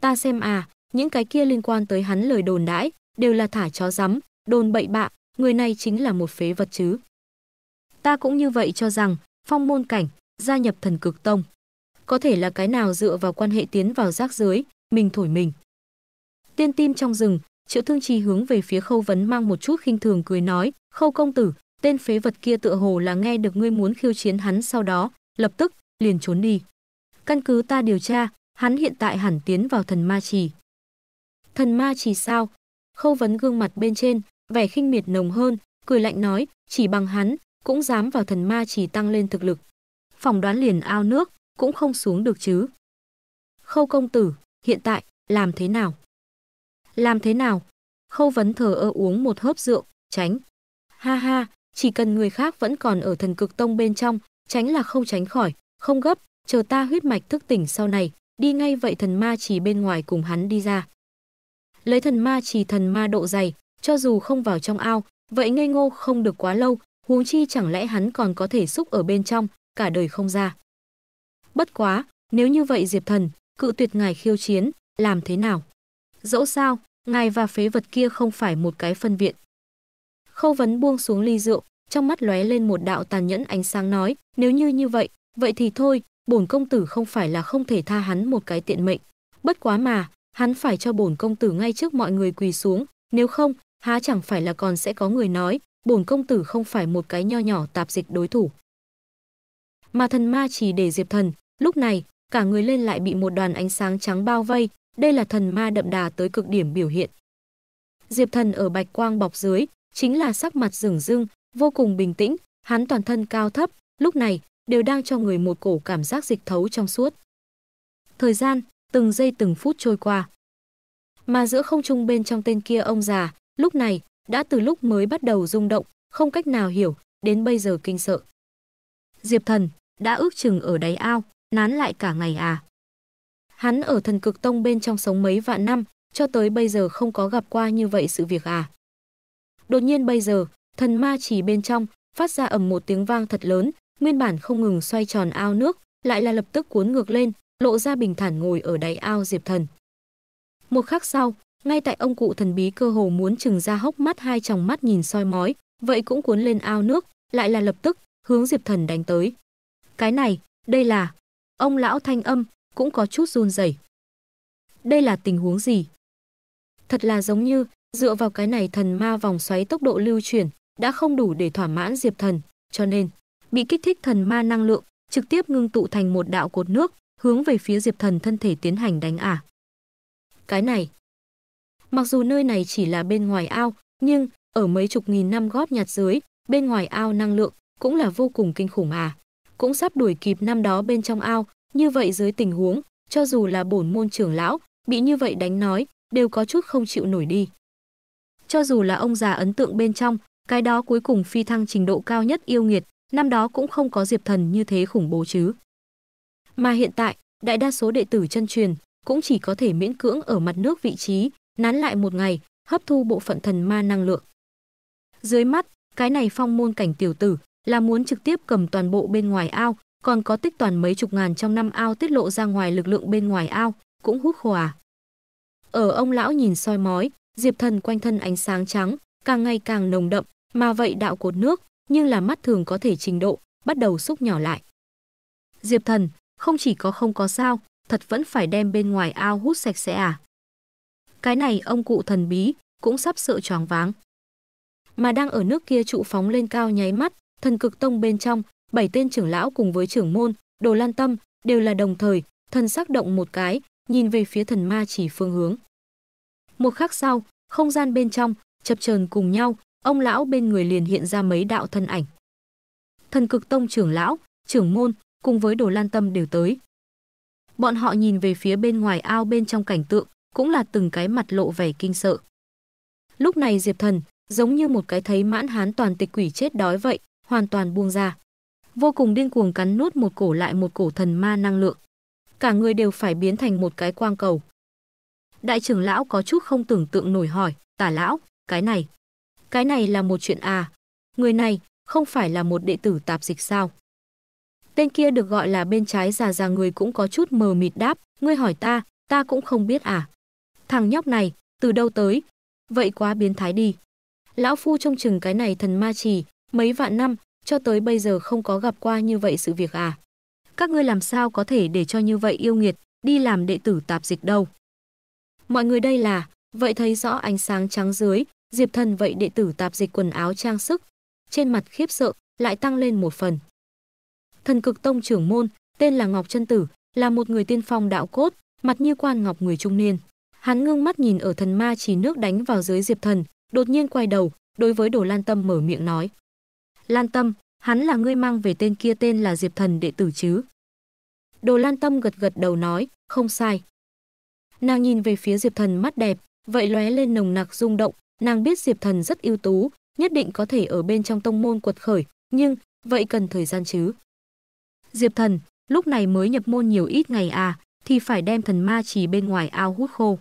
[SPEAKER 1] Ta xem à, những cái kia liên quan tới hắn lời đồn đãi, đều là thả chó rắm, đồn bậy bạ, người này chính là một phế vật chứ. Ta cũng như vậy cho rằng, phong môn cảnh, gia nhập thần cực tông có thể là cái nào dựa vào quan hệ tiến vào rác dưới mình thổi mình. Tiên tim trong rừng, Triệu Thương Trì hướng về phía Khâu Vấn mang một chút khinh thường cười nói, "Khâu công tử, tên phế vật kia tựa hồ là nghe được ngươi muốn khiêu chiến hắn sau đó, lập tức liền trốn đi. Căn cứ ta điều tra, hắn hiện tại hẳn tiến vào thần ma trì." "Thần ma trì sao?" Khâu Vấn gương mặt bên trên vẻ khinh miệt nồng hơn, cười lạnh nói, "Chỉ bằng hắn, cũng dám vào thần ma trì tăng lên thực lực." phòng đoán liền ao nước, cũng không xuống được chứ. Khâu công tử, hiện tại, làm thế nào? Làm thế nào? Khâu vấn thờ ơ uống một hớp rượu, tránh. Ha ha, chỉ cần người khác vẫn còn ở thần cực tông bên trong, tránh là không tránh khỏi, không gấp, chờ ta huyết mạch thức tỉnh sau này, đi ngay vậy thần ma chỉ bên ngoài cùng hắn đi ra. Lấy thần ma chỉ thần ma độ dày, cho dù không vào trong ao, vậy ngây ngô không được quá lâu, huống chi chẳng lẽ hắn còn có thể xúc ở bên trong, cả đời không ra. Bất quá, nếu như vậy Diệp Thần, cự tuyệt ngài khiêu chiến, làm thế nào? Dẫu sao, ngài và phế vật kia không phải một cái phân viện. Khâu vấn buông xuống ly rượu, trong mắt lóe lên một đạo tàn nhẫn ánh sáng nói, nếu như như vậy, vậy thì thôi, bổn công tử không phải là không thể tha hắn một cái tiện mệnh. Bất quá mà, hắn phải cho bổn công tử ngay trước mọi người quỳ xuống, nếu không, há chẳng phải là còn sẽ có người nói, bổn công tử không phải một cái nho nhỏ tạp dịch đối thủ. Mà thần ma chỉ để Diệp Thần, Lúc này, cả người lên lại bị một đoàn ánh sáng trắng bao vây, đây là thần ma đậm đà tới cực điểm biểu hiện. Diệp Thần ở bạch quang bọc dưới, chính là sắc mặt rừng rưng, vô cùng bình tĩnh, hắn toàn thân cao thấp, lúc này đều đang cho người một cổ cảm giác dịch thấu trong suốt. Thời gian, từng giây từng phút trôi qua. Mà giữa không trung bên trong tên kia ông già, lúc này đã từ lúc mới bắt đầu rung động, không cách nào hiểu, đến bây giờ kinh sợ. Diệp Thần đã ước chừng ở đáy ao, nán lại cả ngày à. Hắn ở thần cực tông bên trong sống mấy vạn năm, cho tới bây giờ không có gặp qua như vậy sự việc à. Đột nhiên bây giờ, thần ma chỉ bên trong, phát ra ầm một tiếng vang thật lớn, nguyên bản không ngừng xoay tròn ao nước, lại là lập tức cuốn ngược lên, lộ ra bình thản ngồi ở đáy ao Diệp Thần. Một khắc sau, ngay tại ông cụ thần bí cơ hồ muốn chừng ra hốc mắt hai tròng mắt nhìn soi mói, vậy cũng cuốn lên ao nước, lại là lập tức hướng Diệp Thần đánh tới. Cái này, đây là Ông lão thanh âm cũng có chút run rẩy. Đây là tình huống gì? Thật là giống như dựa vào cái này thần ma vòng xoáy tốc độ lưu chuyển đã không đủ để thỏa mãn Diệp Thần, cho nên bị kích thích thần ma năng lượng trực tiếp ngưng tụ thành một đạo cột nước, hướng về phía Diệp Thần thân thể tiến hành đánh ả. Cái này, mặc dù nơi này chỉ là bên ngoài ao, nhưng ở mấy chục nghìn năm góp nhặt dưới, bên ngoài ao năng lượng cũng là vô cùng kinh khủng à cũng sắp đuổi kịp năm đó bên trong ao. Như vậy dưới tình huống, cho dù là bổn môn trưởng lão, bị như vậy đánh nói, đều có chút không chịu nổi đi. Cho dù là ông già ấn tượng bên trong, cái đó cuối cùng phi thăng trình độ cao nhất yêu nghiệt, năm đó cũng không có diệp thần như thế khủng bố chứ. Mà hiện tại, đại đa số đệ tử chân truyền cũng chỉ có thể miễn cưỡng ở mặt nước vị trí, nán lại một ngày, hấp thu bộ phận thần ma năng lượng. Dưới mắt, cái này phong môn cảnh tiểu tử, là muốn trực tiếp cầm toàn bộ bên ngoài ao, còn có tích toàn mấy chục ngàn trong năm ao tiết lộ ra ngoài lực lượng bên ngoài ao, cũng hút khỏa. À. Ở ông lão nhìn soi mói, Diệp Thần quanh thân ánh sáng trắng, càng ngày càng nồng đậm, mà vậy đạo cột nước, nhưng là mắt thường có thể trình độ, bắt đầu xúc nhỏ lại. Diệp Thần, không chỉ có không có sao, thật vẫn phải đem bên ngoài ao hút sạch sẽ à? Cái này ông cụ thần bí, cũng sắp sợ choáng váng. Mà đang ở nước kia trụ phóng lên cao nháy mắt, thần cực tông bên trong bảy tên trưởng lão cùng với trưởng môn đồ lan tâm đều là đồng thời thần sắc động một cái nhìn về phía thần ma chỉ phương hướng một khắc sau không gian bên trong chập chờn cùng nhau ông lão bên người liền hiện ra mấy đạo thân ảnh thần cực tông trưởng lão trưởng môn cùng với đồ lan tâm đều tới bọn họ nhìn về phía bên ngoài ao bên trong cảnh tượng cũng là từng cái mặt lộ vẻ kinh sợ lúc này diệp thần giống như một cái thấy mãn hán toàn tịch quỷ chết đói vậy hoàn toàn buông ra. Vô cùng điên cuồng cắn nút một cổ lại một cổ thần ma năng lượng. Cả người đều phải biến thành một cái quang cầu. Đại trưởng lão có chút không tưởng tượng nổi hỏi, tả lão, cái này. Cái này là một chuyện à. Người này, không phải là một đệ tử tạp dịch sao. Tên kia được gọi là bên trái già già người cũng có chút mờ mịt đáp, ngươi hỏi ta, ta cũng không biết à. Thằng nhóc này, từ đâu tới? Vậy quá biến thái đi. Lão Phu trông chừng cái này thần ma trì, Mấy vạn năm, cho tới bây giờ không có gặp qua như vậy sự việc à? Các ngươi làm sao có thể để cho như vậy yêu nghiệt đi làm đệ tử tạp dịch đâu? Mọi người đây là, vậy thấy rõ ánh sáng trắng dưới, Diệp Thần vậy đệ tử tạp dịch quần áo trang sức, trên mặt khiếp sợ lại tăng lên một phần. Thần Cực Tông trưởng môn, tên là Ngọc Chân Tử, là một người tiên phong đạo cốt, mặt như quan ngọc người trung niên. Hắn ngưng mắt nhìn ở thần ma chỉ nước đánh vào dưới Diệp Thần, đột nhiên quay đầu, đối với Đồ Lan Tâm mở miệng nói: Lan Tâm, hắn là ngươi mang về tên kia tên là Diệp Thần đệ tử chứ? Đồ Lan Tâm gật gật đầu nói, không sai. Nàng nhìn về phía Diệp Thần mắt đẹp, vậy lóe lên nồng nặc rung động, nàng biết Diệp Thần rất ưu tú, nhất định có thể ở bên trong tông môn quật khởi, nhưng vậy cần thời gian chứ. Diệp Thần, lúc này mới nhập môn nhiều ít ngày à, thì phải đem thần ma chỉ bên ngoài ao hút khô.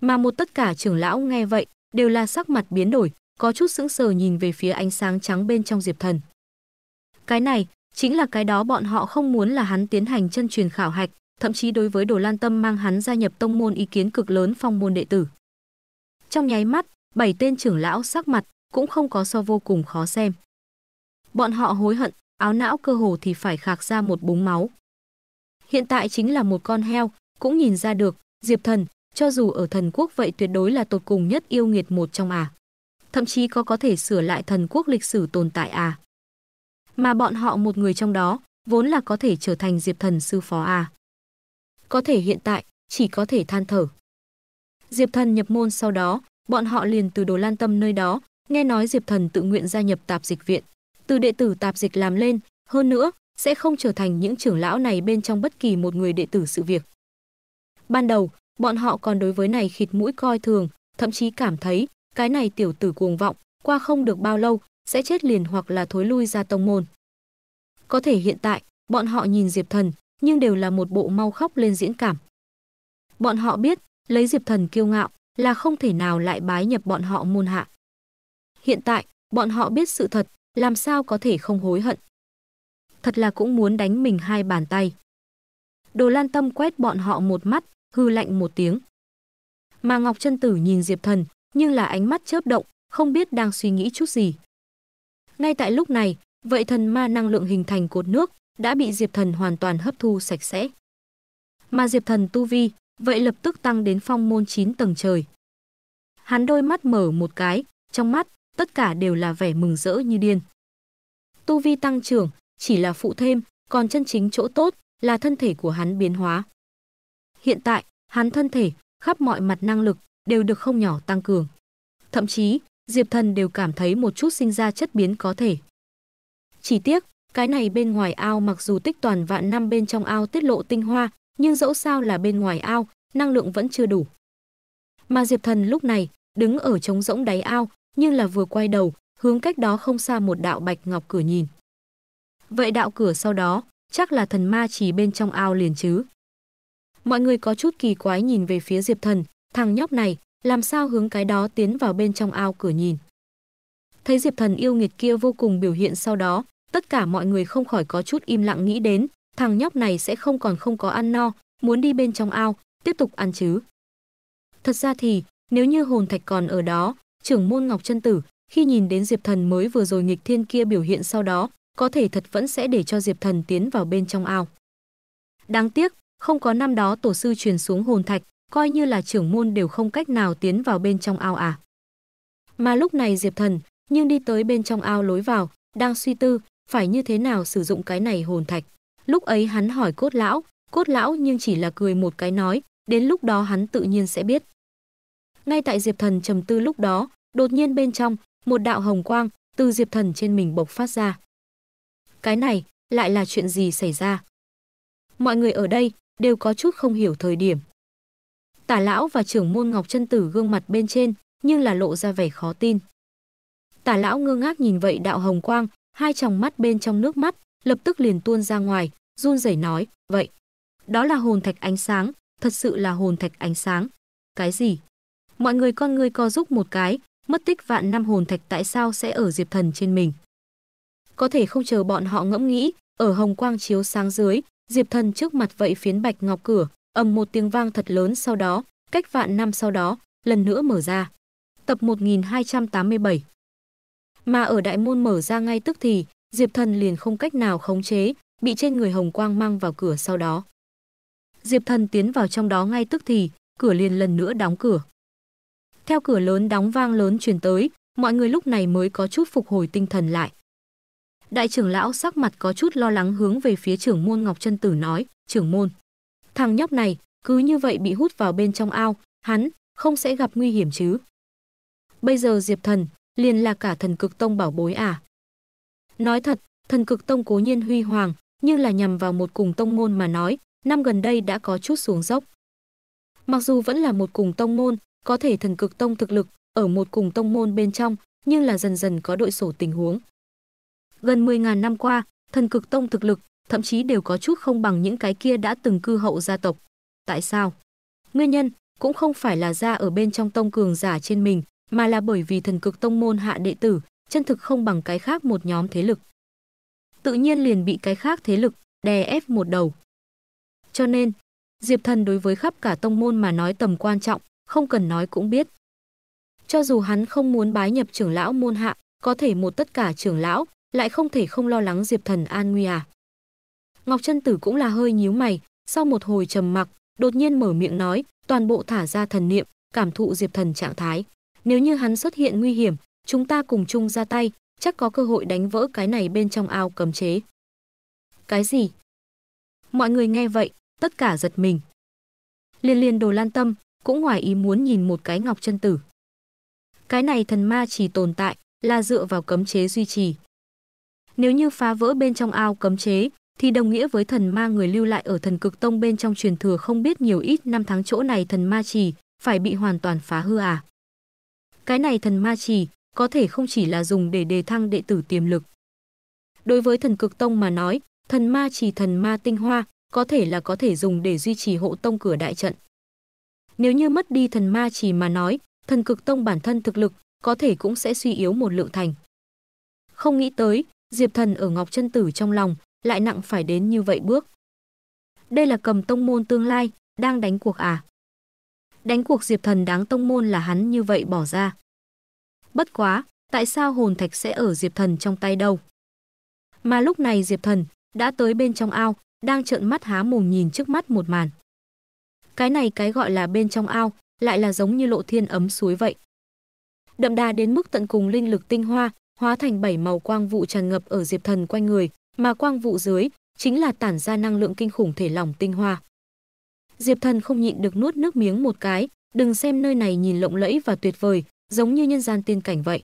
[SPEAKER 1] Mà một tất cả trưởng lão nghe vậy, đều là sắc mặt biến đổi, có chút sững sờ nhìn về phía ánh sáng trắng bên trong Diệp Thần. Cái này, chính là cái đó bọn họ không muốn là hắn tiến hành chân truyền khảo hạch, thậm chí đối với Đồ Lan Tâm mang hắn gia nhập tông môn ý kiến cực lớn phong môn đệ tử. Trong nháy mắt, bảy tên trưởng lão sắc mặt cũng không có so vô cùng khó xem. Bọn họ hối hận, áo não cơ hồ thì phải khạc ra một búng máu. Hiện tại chính là một con heo, cũng nhìn ra được, Diệp Thần, cho dù ở thần quốc vậy tuyệt đối là tột cùng nhất yêu nghiệt một trong à thậm chí có có thể sửa lại thần quốc lịch sử tồn tại à? Mà bọn họ một người trong đó, vốn là có thể trở thành Diệp Thần sư phó à? Có thể hiện tại, chỉ có thể than thở. Diệp Thần nhập môn sau đó, bọn họ liền từ đồ lan tâm nơi đó, nghe nói Diệp Thần tự nguyện gia nhập tạp dịch viện. Từ đệ tử tạp dịch làm lên, hơn nữa, sẽ không trở thành những trưởng lão này bên trong bất kỳ một người đệ tử sự việc. Ban đầu, bọn họ còn đối với này khịt mũi coi thường, thậm chí cảm thấy cái này tiểu tử cuồng vọng, qua không được bao lâu, sẽ chết liền hoặc là thối lui ra tông môn. Có thể hiện tại, bọn họ nhìn Diệp Thần, nhưng đều là một bộ mau khóc lên diễn cảm. Bọn họ biết, lấy Diệp Thần kiêu ngạo là không thể nào lại bái nhập bọn họ môn hạ. Hiện tại, bọn họ biết sự thật, làm sao có thể không hối hận. Thật là cũng muốn đánh mình hai bàn tay. Đồ Lan Tâm quét bọn họ một mắt, hư lạnh một tiếng. Mà Ngọc Chân Tử nhìn Diệp Thần, nhưng là ánh mắt chớp động, không biết đang suy nghĩ chút gì. Ngay tại lúc này, vậy thần ma năng lượng hình thành cột nước đã bị Diệp Thần hoàn toàn hấp thu sạch sẽ. Mà Diệp Thần tu vi, vậy lập tức tăng đến phong môn 9 tầng trời. Hắn đôi mắt mở một cái, trong mắt tất cả đều là vẻ mừng rỡ như điên. Tu vi tăng trưởng chỉ là phụ thêm, còn chân chính chỗ tốt là thân thể của hắn biến hóa. Hiện tại, hắn thân thể khắp mọi mặt năng lực đều được không nhỏ tăng cường. Thậm chí, Diệp Thần đều cảm thấy một chút sinh ra chất biến có thể. Chỉ tiếc, cái này bên ngoài ao mặc dù tích toàn vạn năm bên trong ao tiết lộ tinh hoa, nhưng dẫu sao là bên ngoài ao, năng lượng vẫn chưa đủ. Mà Diệp Thần lúc này, đứng ở trống rỗng đáy ao, nhưng là vừa quay đầu, hướng cách đó không xa một đạo bạch ngọc cửa nhìn. Vậy đạo cửa sau đó, chắc là thần ma chỉ bên trong ao liền chứ. Mọi người có chút kỳ quái nhìn về phía Diệp Thần, Thằng nhóc này, làm sao hướng cái đó tiến vào bên trong ao cửa nhìn. Thấy Diệp Thần yêu nghiệt kia vô cùng biểu hiện sau đó, tất cả mọi người không khỏi có chút im lặng nghĩ đến, thằng nhóc này sẽ không còn không có ăn no, muốn đi bên trong ao, tiếp tục ăn chứ. Thật ra thì, nếu như hồn thạch còn ở đó, trưởng môn Ngọc Chân Tử, khi nhìn đến Diệp Thần mới vừa rồi nghịch thiên kia biểu hiện sau đó, có thể thật vẫn sẽ để cho Diệp Thần tiến vào bên trong ao. Đáng tiếc, không có năm đó tổ sư truyền xuống hồn thạch, coi như là trưởng môn đều không cách nào tiến vào bên trong ao à. Mà lúc này Diệp Thần, nhưng đi tới bên trong ao lối vào, đang suy tư, phải như thế nào sử dụng cái này hồn thạch. Lúc ấy hắn hỏi cốt lão, cốt lão nhưng chỉ là cười một cái nói, đến lúc đó hắn tự nhiên sẽ biết. Ngay tại Diệp Thần trầm tư lúc đó, đột nhiên bên trong, một đạo hồng quang từ Diệp Thần trên mình bộc phát ra. Cái này, lại là chuyện gì xảy ra? Mọi người ở đây đều có chút không hiểu thời điểm, Tả lão và trưởng môn Ngọc Chân Tử gương mặt bên trên, nhưng là lộ ra vẻ khó tin. Tả lão ngơ ngác nhìn vậy đạo hồng quang, hai tròng mắt bên trong nước mắt, lập tức liền tuôn ra ngoài, run rẩy nói, "Vậy, đó là hồn thạch ánh sáng, thật sự là hồn thạch ánh sáng." "Cái gì?" Mọi người con ngươi co giúp một cái, mất tích vạn năm hồn thạch tại sao sẽ ở Diệp Thần trên mình? Có thể không chờ bọn họ ngẫm nghĩ, ở hồng quang chiếu sáng dưới, Diệp Thần trước mặt vậy phiến bạch ngọc cửa, ầm một tiếng vang thật lớn sau đó, cách vạn năm sau đó, lần nữa mở ra. Tập 1287 Mà ở đại môn mở ra ngay tức thì, Diệp Thần liền không cách nào khống chế, bị trên người Hồng Quang mang vào cửa sau đó. Diệp Thần tiến vào trong đó ngay tức thì, cửa liền lần nữa đóng cửa. Theo cửa lớn đóng vang lớn truyền tới, mọi người lúc này mới có chút phục hồi tinh thần lại. Đại trưởng lão sắc mặt có chút lo lắng hướng về phía trưởng môn Ngọc Trân Tử nói, trưởng môn. Thằng nhóc này, cứ như vậy bị hút vào bên trong ao, hắn không sẽ gặp nguy hiểm chứ. Bây giờ Diệp Thần, liền là cả thần cực tông bảo bối à. Nói thật, thần cực tông cố nhiên huy hoàng, nhưng là nhằm vào một cùng tông môn mà nói, năm gần đây đã có chút xuống dốc. Mặc dù vẫn là một cùng tông môn, có thể thần cực tông thực lực ở một cùng tông môn bên trong, nhưng là dần dần có đội sổ tình huống. Gần 10.000 năm qua, thần cực tông thực lực thậm chí đều có chút không bằng những cái kia đã từng cư hậu gia tộc. Tại sao? Nguyên nhân cũng không phải là ra ở bên trong tông cường giả trên mình, mà là bởi vì thần cực tông môn hạ đệ tử, chân thực không bằng cái khác một nhóm thế lực. Tự nhiên liền bị cái khác thế lực đè ép một đầu. Cho nên, Diệp Thần đối với khắp cả tông môn mà nói tầm quan trọng, không cần nói cũng biết. Cho dù hắn không muốn bái nhập trưởng lão môn hạ, có thể một tất cả trưởng lão, lại không thể không lo lắng Diệp Thần an nguy à. Ngọc Chân Tử cũng là hơi nhíu mày, sau một hồi trầm mặc, đột nhiên mở miệng nói, toàn bộ thả ra thần niệm, cảm thụ Diệp Thần trạng thái. Nếu như hắn xuất hiện nguy hiểm, chúng ta cùng chung ra tay, chắc có cơ hội đánh vỡ cái này bên trong ao cấm chế. Cái gì? Mọi người nghe vậy, tất cả giật mình. Liên liên đồ lan tâm, cũng ngoài ý muốn nhìn một cái ngọc chân tử. Cái này thần ma chỉ tồn tại, là dựa vào cấm chế duy trì. Nếu như phá vỡ bên trong ao cấm chế, thì đồng nghĩa với thần ma người lưu lại ở thần cực tông bên trong truyền thừa không biết nhiều ít năm tháng chỗ này thần ma trì phải bị hoàn toàn phá hư à. Cái này thần ma trì có thể không chỉ là dùng để đề thăng đệ tử tiềm lực. Đối với thần cực tông mà nói, thần ma trì thần ma tinh hoa có thể là có thể dùng để duy trì hộ tông cửa đại trận. Nếu như mất đi thần ma trì mà nói, thần cực tông bản thân thực lực có thể cũng sẽ suy yếu một lượng thành. Không nghĩ tới, Diệp Thần ở Ngọc Chân Tử trong lòng lại nặng phải đến như vậy bước. Đây là cầm tông môn tương lai, đang đánh cuộc à? Đánh cuộc Diệp Thần đáng tông môn là hắn như vậy bỏ ra. Bất quá, tại sao hồn thạch sẽ ở Diệp Thần trong tay đâu? Mà lúc này Diệp Thần đã tới bên trong ao, đang trợn mắt há mồm nhìn trước mắt một màn. Cái này cái gọi là bên trong ao, lại là giống như lộ thiên ấm suối vậy. Đậm đà đến mức tận cùng linh lực tinh hoa, hóa thành bảy màu quang vụ tràn ngập ở Diệp Thần quanh người, mà quang vụ dưới chính là tản ra năng lượng kinh khủng thể lỏng tinh hoa. Diệp Thần không nhịn được nuốt nước miếng một cái, đừng xem nơi này nhìn lộng lẫy và tuyệt vời, giống như nhân gian tiên cảnh vậy.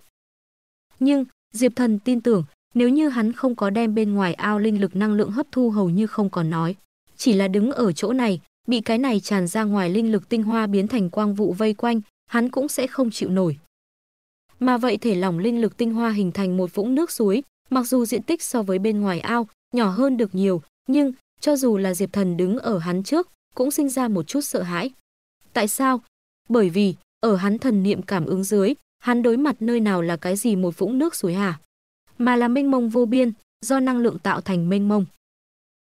[SPEAKER 1] Nhưng, Diệp Thần tin tưởng, nếu như hắn không có đem bên ngoài ao linh lực năng lượng hấp thu hầu như không còn nói, chỉ là đứng ở chỗ này, bị cái này tràn ra ngoài linh lực tinh hoa biến thành quang vụ vây quanh, hắn cũng sẽ không chịu nổi. Mà vậy thể lỏng linh lực tinh hoa hình thành một vũng nước suối, Mặc dù diện tích so với bên ngoài ao nhỏ hơn được nhiều, nhưng cho dù là Diệp Thần đứng ở hắn trước, cũng sinh ra một chút sợ hãi. Tại sao? Bởi vì, ở hắn thần niệm cảm ứng dưới, hắn đối mặt nơi nào là cái gì một vũng nước suối hả, mà là mênh mông vô biên, do năng lượng tạo thành mênh mông.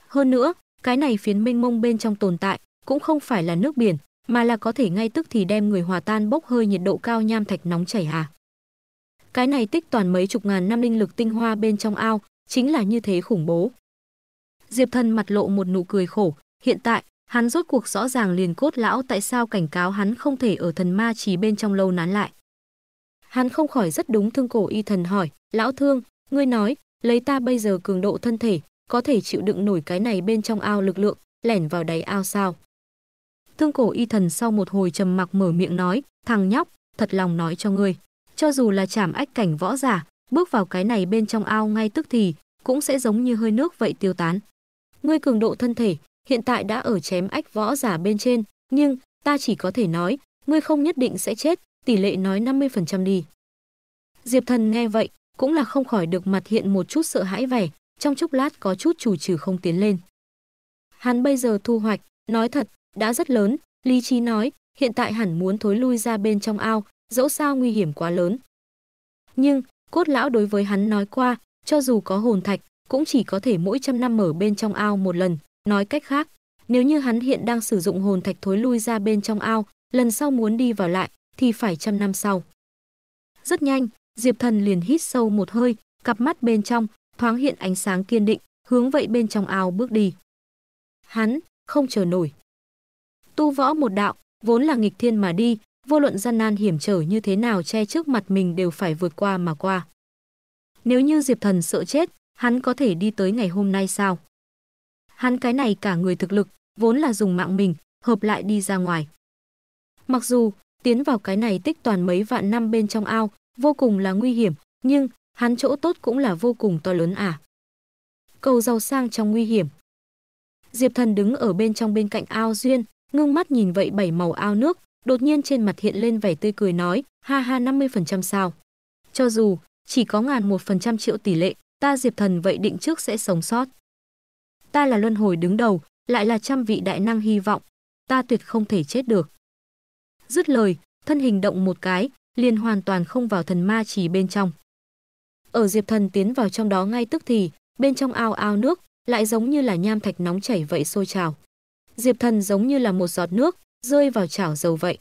[SPEAKER 1] Hơn nữa, cái này phiến mênh mông bên trong tồn tại cũng không phải là nước biển, mà là có thể ngay tức thì đem người hòa tan bốc hơi nhiệt độ cao nham thạch nóng chảy hà. Cái này tích toàn mấy chục ngàn năm linh lực tinh hoa bên trong ao, chính là như thế khủng bố. Diệp Thần mặt lộ một nụ cười khổ, hiện tại, hắn rốt cuộc rõ ràng liền cốt lão tại sao cảnh cáo hắn không thể ở thần ma trì bên trong lâu nán lại. Hắn không khỏi rất đúng thương cổ y thần hỏi, lão thương, ngươi nói, lấy ta bây giờ cường độ thân thể, có thể chịu đựng nổi cái này bên trong ao lực lượng, lẻn vào đáy ao sao. Thương cổ y thần sau một hồi trầm mặc mở miệng nói, thằng nhóc, thật lòng nói cho ngươi. Cho dù là chảm ách cảnh võ giả, bước vào cái này bên trong ao ngay tức thì, cũng sẽ giống như hơi nước vậy tiêu tán. Ngươi cường độ thân thể, hiện tại đã ở chém ách võ giả bên trên, nhưng ta chỉ có thể nói, ngươi không nhất định sẽ chết, tỷ lệ nói 50% đi. Diệp Thần nghe vậy, cũng là không khỏi được mặt hiện một chút sợ hãi vẻ, trong chốc lát có chút chủ trừ không tiến lên. Hắn bây giờ thu hoạch, nói thật, đã rất lớn, Lý Trí nói, hiện tại hẳn muốn thối lui ra bên trong ao, dẫu sao nguy hiểm quá lớn. Nhưng, cốt lão đối với hắn nói qua, cho dù có hồn thạch, cũng chỉ có thể mỗi trăm năm mở bên trong ao một lần, nói cách khác, nếu như hắn hiện đang sử dụng hồn thạch thối lui ra bên trong ao, lần sau muốn đi vào lại thì phải trăm năm sau. Rất nhanh, Diệp Thần liền hít sâu một hơi, cặp mắt bên trong thoáng hiện ánh sáng kiên định, hướng vậy bên trong ao bước đi. Hắn không chờ nổi. Tu võ một đạo, vốn là nghịch thiên mà đi, vô luận gian nan hiểm trở như thế nào che trước mặt mình đều phải vượt qua mà qua. Nếu như Diệp Thần sợ chết, hắn có thể đi tới ngày hôm nay sao? Hắn cái này cả người thực lực, vốn là dùng mạng mình, hợp lại đi ra ngoài. Mặc dù, tiến vào cái này tích toàn mấy vạn năm bên trong ao, vô cùng là nguy hiểm, nhưng hắn chỗ tốt cũng là vô cùng to lớn à. Cầu giàu sang trong nguy hiểm. Diệp Thần đứng ở bên trong bên cạnh ao duyên, ngưng mắt nhìn vậy bảy màu ao nước, Đột nhiên trên mặt hiện lên vẻ tươi cười nói, ha ha 50% sao. Cho dù, chỉ có ngàn một phần trăm triệu tỷ lệ, ta Diệp Thần vậy định trước sẽ sống sót. Ta là luân hồi đứng đầu, lại là trăm vị đại năng hy vọng, ta tuyệt không thể chết được. Dứt lời, thân hình động một cái, liền hoàn toàn không vào thần ma chỉ bên trong. Ở Diệp Thần tiến vào trong đó ngay tức thì, bên trong ao ao nước, lại giống như là nham thạch nóng chảy vậy sôi trào. Diệp Thần giống như là một giọt nước, rơi vào chảo dầu vậy.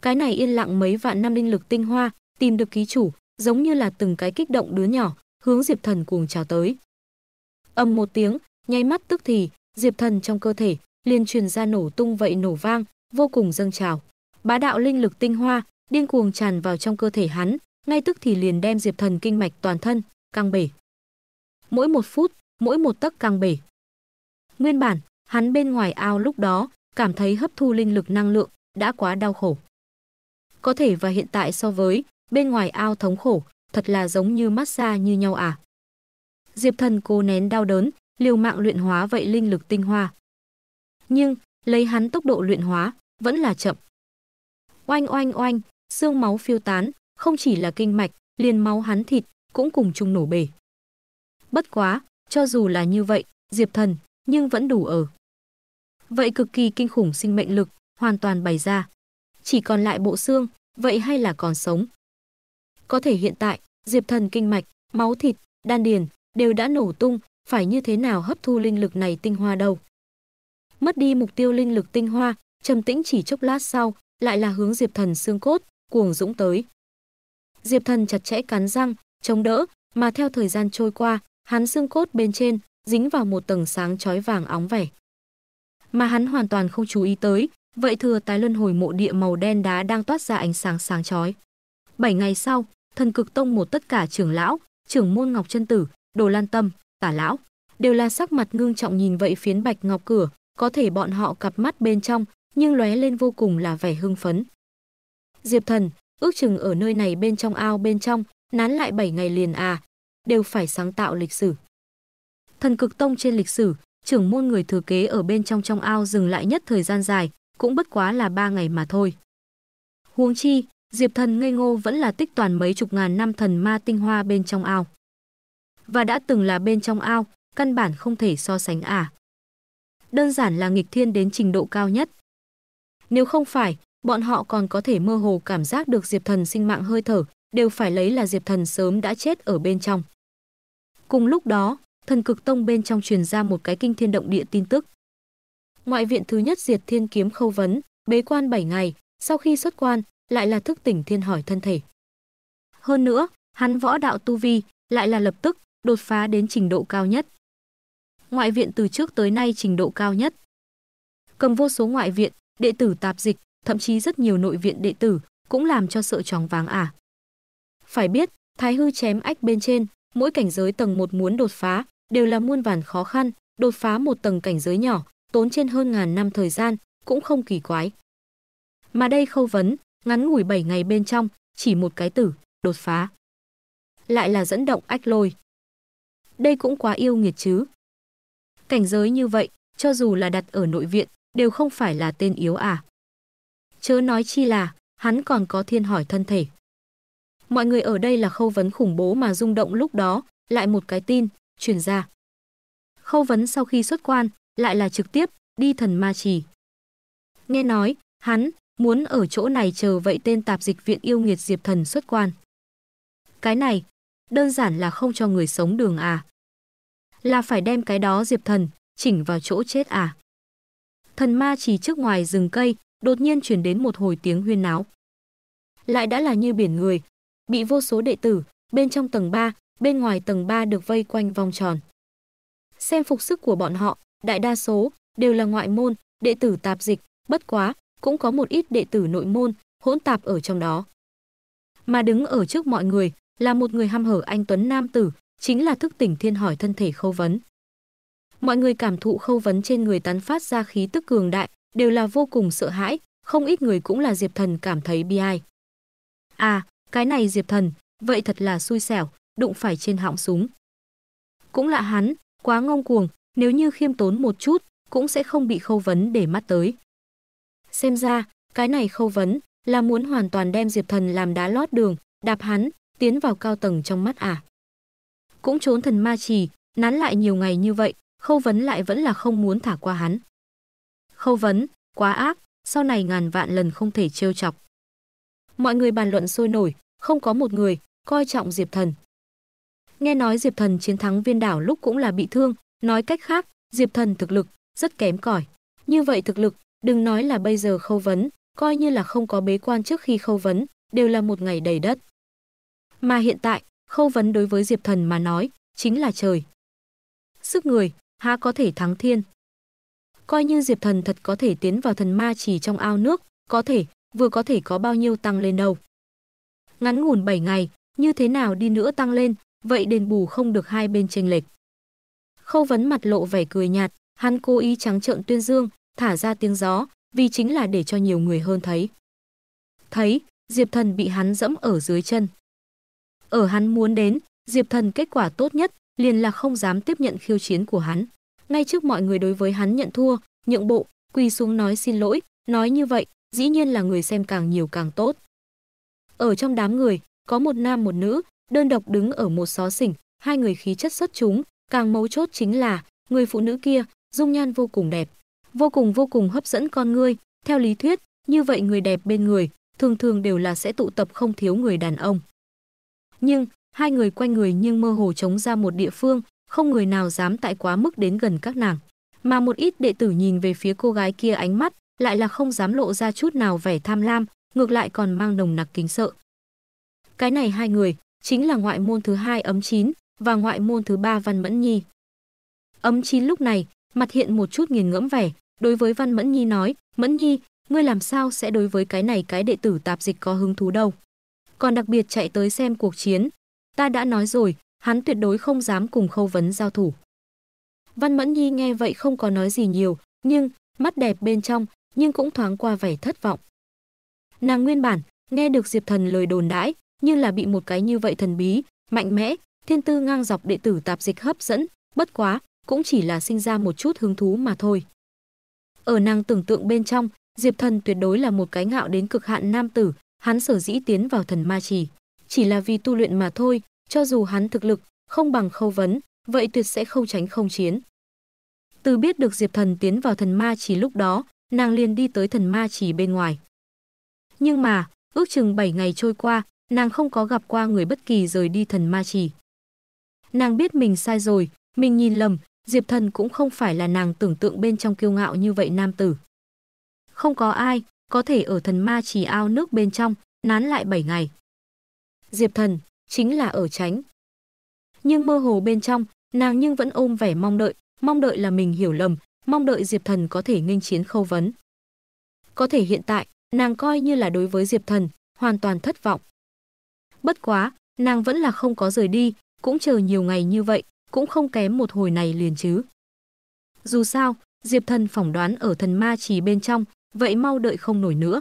[SPEAKER 1] Cái này yên lặng mấy vạn năm linh lực tinh hoa, tìm được ký chủ, giống như là từng cái kích động đứa nhỏ, hướng Diệp Thần cuồng chào tới. Âm một tiếng, nháy mắt tức thì, Diệp Thần trong cơ thể liền truyền ra nổ tung vậy nổ vang, vô cùng dâng trào. Bá đạo linh lực tinh hoa, điên cuồng tràn vào trong cơ thể hắn, ngay tức thì liền đem Diệp Thần kinh mạch toàn thân căng bể. Mỗi một phút, mỗi một tấc căng bể. Nguyên bản, hắn bên ngoài ao lúc đó cảm thấy hấp thu linh lực năng lượng đã quá đau khổ. Có thể và hiện tại so với bên ngoài ao thống khổ, thật là giống như massage như nhau à. Diệp Thần cố nén đau đớn, liều mạng luyện hóa vậy linh lực tinh hoa. Nhưng, lấy hắn tốc độ luyện hóa, vẫn là chậm. Oanh oanh oanh, xương máu phiêu tán, không chỉ là kinh mạch, liền máu hắn thịt, cũng cùng chung nổ bể. Bất quá, cho dù là như vậy, Diệp Thần, nhưng vẫn đủ ở vậy cực kỳ kinh khủng sinh mệnh lực, hoàn toàn bày ra. Chỉ còn lại bộ xương, vậy hay là còn sống? Có thể hiện tại, diệp thần kinh mạch, máu thịt, đan điền đều đã nổ tung, phải như thế nào hấp thu linh lực này tinh hoa đâu? Mất đi mục tiêu linh lực tinh hoa, trầm tĩnh chỉ chốc lát sau, lại là hướng diệp thần xương cốt, cuồng dũng tới. Diệp thần chặt chẽ cắn răng, chống đỡ, mà theo thời gian trôi qua, hắn xương cốt bên trên dính vào một tầng sáng chói vàng óng vẻ mà hắn hoàn toàn không chú ý tới, vậy thừa tái luân hồi mộ địa màu đen đá đang toát ra ánh sáng sáng chói. Bảy ngày sau, thần cực tông một tất cả trưởng lão, trưởng môn Ngọc Chân Tử, Đồ Lan Tâm, Tả lão đều là sắc mặt ngưng trọng nhìn vậy phiến bạch ngọc cửa, có thể bọn họ cặp mắt bên trong nhưng lóe lên vô cùng là vẻ hưng phấn. Diệp Thần, ước chừng ở nơi này bên trong ao bên trong, nán lại bảy ngày liền à, đều phải sáng tạo lịch sử. Thần cực tông trên lịch sử, trưởng môn người thừa kế ở bên trong trong ao dừng lại nhất thời gian dài, cũng bất quá là ba ngày mà thôi. Huống chi, Diệp Thần ngây ngô vẫn là tích toàn mấy chục ngàn năm thần ma tinh hoa bên trong ao. Và đã từng là bên trong ao, căn bản không thể so sánh à. Đơn giản là nghịch thiên đến trình độ cao nhất. Nếu không phải, bọn họ còn có thể mơ hồ cảm giác được Diệp Thần sinh mạng hơi thở, đều phải lấy là Diệp Thần sớm đã chết ở bên trong. Cùng lúc đó, thần cực tông bên trong truyền ra một cái kinh thiên động địa tin tức. Ngoại viện thứ nhất diệt thiên kiếm khâu vấn, bế quan 7 ngày, sau khi xuất quan, lại là thức tỉnh thiên hỏi thân thể. Hơn nữa, hắn võ đạo tu vi lại là lập tức đột phá đến trình độ cao nhất. Ngoại viện từ trước tới nay trình độ cao nhất. Cầm vô số ngoại viện, đệ tử tạp dịch, thậm chí rất nhiều nội viện đệ tử cũng làm cho sợ chóng váng ả. À. Phải biết, Thái hư chém ách bên trên, mỗi cảnh giới tầng một muốn đột phá, đều là muôn vàn khó khăn, đột phá một tầng cảnh giới nhỏ, tốn trên hơn ngàn năm thời gian, cũng không kỳ quái. Mà đây khâu vấn, ngắn ngủi 7 ngày bên trong, chỉ một cái tử, đột phá. Lại là dẫn động ách lôi. Đây cũng quá yêu nghiệt chứ. Cảnh giới như vậy, cho dù là đặt ở nội viện, đều không phải là tên yếu à. Chớ nói chi là, hắn còn có thiên hỏi thân thể. Mọi người ở đây là khâu vấn khủng bố mà rung động lúc đó, lại một cái tin, truyền ra. Khâu vấn sau khi xuất quan, lại là trực tiếp đi thần ma trì. Nghe nói, hắn muốn ở chỗ này chờ vậy tên tạp dịch viện yêu nghiệt Diệp Thần xuất quan. Cái này, đơn giản là không cho người sống đường à. Là phải đem cái đó Diệp Thần chỉnh vào chỗ chết à. Thần ma trì trước ngoài rừng cây, đột nhiên chuyển đến một hồi tiếng huyên náo. Lại đã là như biển người, bị vô số đệ tử bên trong tầng 3 bên ngoài tầng 3 được vây quanh vòng tròn. Xem phục sức của bọn họ, đại đa số đều là ngoại môn, đệ tử tạp dịch, bất quá cũng có một ít đệ tử nội môn hỗn tạp ở trong đó. Mà đứng ở trước mọi người là một người ham hở anh tuấn nam tử, chính là thức tỉnh thiên hỏi thân thể khâu vấn. Mọi người cảm thụ khâu vấn trên người tán phát ra khí tức cường đại, đều là vô cùng sợ hãi, không ít người cũng là Diệp Thần cảm thấy bi ai. À, cái này Diệp Thần, vậy thật là xui xẻo, đụng phải trên họng súng. Cũng lạ hắn, quá ngông cuồng, nếu như khiêm tốn một chút, cũng sẽ không bị khâu vấn để mắt tới. Xem ra, cái này khâu vấn là muốn hoàn toàn đem Diệp Thần làm đá lót đường, đạp hắn, tiến vào cao tầng trong mắt à. Cũng trốn thần ma trì, nán lại nhiều ngày như vậy, khâu vấn lại vẫn là không muốn thả qua hắn. Khâu vấn, quá ác, sau này ngàn vạn lần không thể trêu chọc. Mọi người bàn luận sôi nổi, không có một người coi trọng Diệp Thần, Nghe nói Diệp Thần chiến thắng Viên Đảo lúc cũng là bị thương, nói cách khác, Diệp Thần thực lực rất kém cỏi. Như vậy thực lực, đừng nói là bây giờ khâu vấn, coi như là không có bế quan trước khi khâu vấn, đều là một ngày đầy đất. Mà hiện tại, khâu vấn đối với Diệp Thần mà nói, chính là trời. Sức người, há có thể thắng thiên. Coi như Diệp Thần thật có thể tiến vào thần ma chỉ trong ao nước, có thể, vừa có thể có bao nhiêu tăng lên đâu. Ngắn ngủn 7 ngày, như thế nào đi nữa tăng lên, vậy đền bù không được hai bên chênh lệch. Khâu vấn mặt lộ vẻ cười nhạt, hắn cố ý trắng trợn tuyên dương, thả ra tiếng gió, vì chính là để cho nhiều người hơn thấy. Thấy, Diệp Thần bị hắn dẫm ở dưới chân. Ở hắn muốn đến, Diệp Thần kết quả tốt nhất liền là không dám tiếp nhận khiêu chiến của hắn. Ngay trước mọi người đối với hắn nhận thua, nhượng bộ, quỳ xuống nói xin lỗi, nói như vậy, dĩ nhiên là người xem càng nhiều càng tốt. Ở trong đám người, có một nam một nữ, đơn độc đứng ở một xó xỉnh, hai người khí chất xuất chúng, càng mấu chốt chính là người phụ nữ kia, dung nhan vô cùng đẹp, vô cùng vô cùng hấp dẫn con người. theo lý thuyết, như vậy người đẹp bên người thường thường đều là sẽ tụ tập không thiếu người đàn ông. Nhưng, hai người quanh người nhưng mơ hồ trống ra một địa phương, không người nào dám tại quá mức đến gần các nàng. Mà một ít đệ tử nhìn về phía cô gái kia ánh mắt, lại là không dám lộ ra chút nào vẻ tham lam, ngược lại còn mang nồng nặc kính sợ. Cái này hai người, chính là ngoại môn thứ hai ấm chín và ngoại môn thứ ba Văn Mẫn Nhi. Ấm chín lúc này, mặt hiện một chút nghiền ngẫm vẻ, đối với Văn Mẫn Nhi nói, Mẫn Nhi, ngươi làm sao sẽ đối với cái này cái đệ tử tạp dịch có hứng thú đâu. Còn đặc biệt chạy tới xem cuộc chiến. Ta đã nói rồi, hắn tuyệt đối không dám cùng khâu vấn giao thủ. Văn Mẫn Nhi nghe vậy không có nói gì nhiều, nhưng, mắt đẹp bên trong, nhưng cũng thoáng qua vẻ thất vọng. Nàng nguyên bản, nghe được Diệp Thần lời đồn đãi, như là bị một cái như vậy thần bí, mạnh mẽ, thiên tư ngang dọc đệ tử tạp dịch hấp dẫn, bất quá, cũng chỉ là sinh ra một chút hứng thú mà thôi. Ở nàng tưởng tượng bên trong, Diệp Thần tuyệt đối là một cái ngạo đến cực hạn nam tử, hắn sở dĩ tiến vào thần ma trì, chỉ là vì tu luyện mà thôi, cho dù hắn thực lực không bằng Khâu Vấn, vậy tuyệt sẽ không tránh không chiến. Từ biết được Diệp Thần tiến vào thần ma trì lúc đó, nàng liền đi tới thần ma trì bên ngoài. Nhưng mà, ước chừng 7 ngày trôi qua, Nàng không có gặp qua người bất kỳ rời đi thần ma chỉ. Nàng biết mình sai rồi, mình nhìn lầm, Diệp Thần cũng không phải là nàng tưởng tượng bên trong kiêu ngạo như vậy nam tử. Không có ai có thể ở thần ma chỉ ao nước bên trong nán lại 7 ngày. Diệp Thần chính là ở tránh. Nhưng mơ hồ bên trong, nàng nhưng vẫn ôm vẻ mong đợi, mong đợi là mình hiểu lầm, mong đợi Diệp Thần có thể nghênh chiến khâu vấn. Có thể hiện tại, nàng coi như là đối với Diệp Thần, hoàn toàn thất vọng. Bất quá, nàng vẫn là không có rời đi, cũng chờ nhiều ngày như vậy, cũng không kém một hồi này liền chứ. Dù sao, Diệp Thần phỏng đoán ở thần ma trì bên trong, vậy mau đợi không nổi nữa.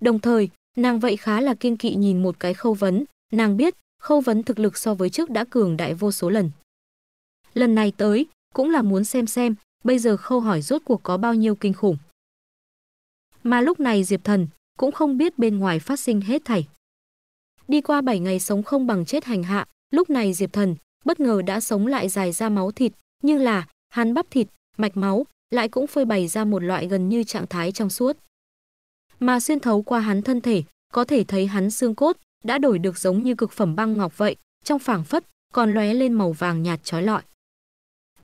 [SPEAKER 1] Đồng thời, nàng vậy khá là kiên kỵ nhìn một cái khâu vấn, nàng biết khâu vấn thực lực so với trước đã cường đại vô số lần. Lần này tới, cũng là muốn xem xem, bây giờ khâu hỏi rốt cuộc có bao nhiêu kinh khủng. Mà lúc này Diệp Thần cũng không biết bên ngoài phát sinh hết thảy. Đi qua 7 ngày sống không bằng chết hành hạ, lúc này Diệp Thần bất ngờ đã sống lại dài ra máu thịt, nhưng là hắn bắp thịt, mạch máu lại cũng phơi bày ra một loại gần như trạng thái trong suốt. Mà xuyên thấu qua hắn thân thể, có thể thấy hắn xương cốt đã đổi được giống như cực phẩm băng ngọc vậy, trong phảng phất còn lóe lên màu vàng nhạt chói lọi.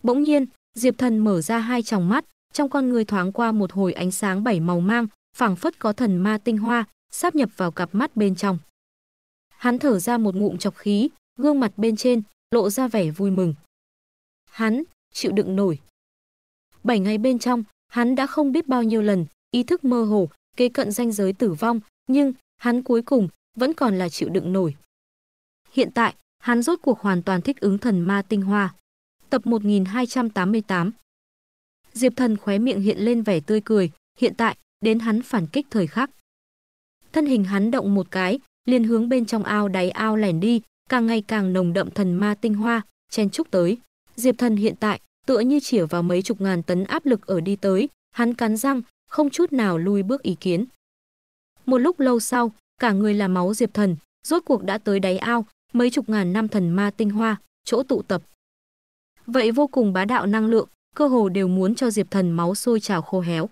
[SPEAKER 1] Bỗng nhiên, Diệp Thần mở ra hai tròng mắt, trong con người thoáng qua một hồi ánh sáng bảy màu mang, phảng phất có thần ma tinh hoa sáp nhập vào cặp mắt bên trong. Hắn thở ra một ngụm chọc khí, gương mặt bên trên lộ ra vẻ vui mừng. Hắn chịu đựng nổi. Bảy ngày bên trong, hắn đã không biết bao nhiêu lần, ý thức mơ hồ, kế cận ranh giới tử vong, nhưng hắn cuối cùng vẫn còn là chịu đựng nổi. Hiện tại, hắn rốt cuộc hoàn toàn thích ứng thần ma tinh hoa. Tập 1288 Diệp thần khóe miệng hiện lên vẻ tươi cười, hiện tại, đến hắn phản kích thời khắc. Thân hình hắn động một cái, liền hướng bên trong ao đáy ao lẻn đi, càng ngày càng nồng đậm thần ma tinh hoa, chen chúc tới. Diệp Thần hiện tại tựa như chỉ vào mấy chục ngàn tấn áp lực ở đi tới, hắn cắn răng, không chút nào lui bước ý kiến. Một lúc lâu sau, cả người là máu Diệp Thần, rốt cuộc đã tới đáy ao, mấy chục ngàn năm thần ma tinh hoa, chỗ tụ tập. Vậy vô cùng bá đạo năng lượng, cơ hồ đều muốn cho Diệp Thần máu sôi trào khô héo.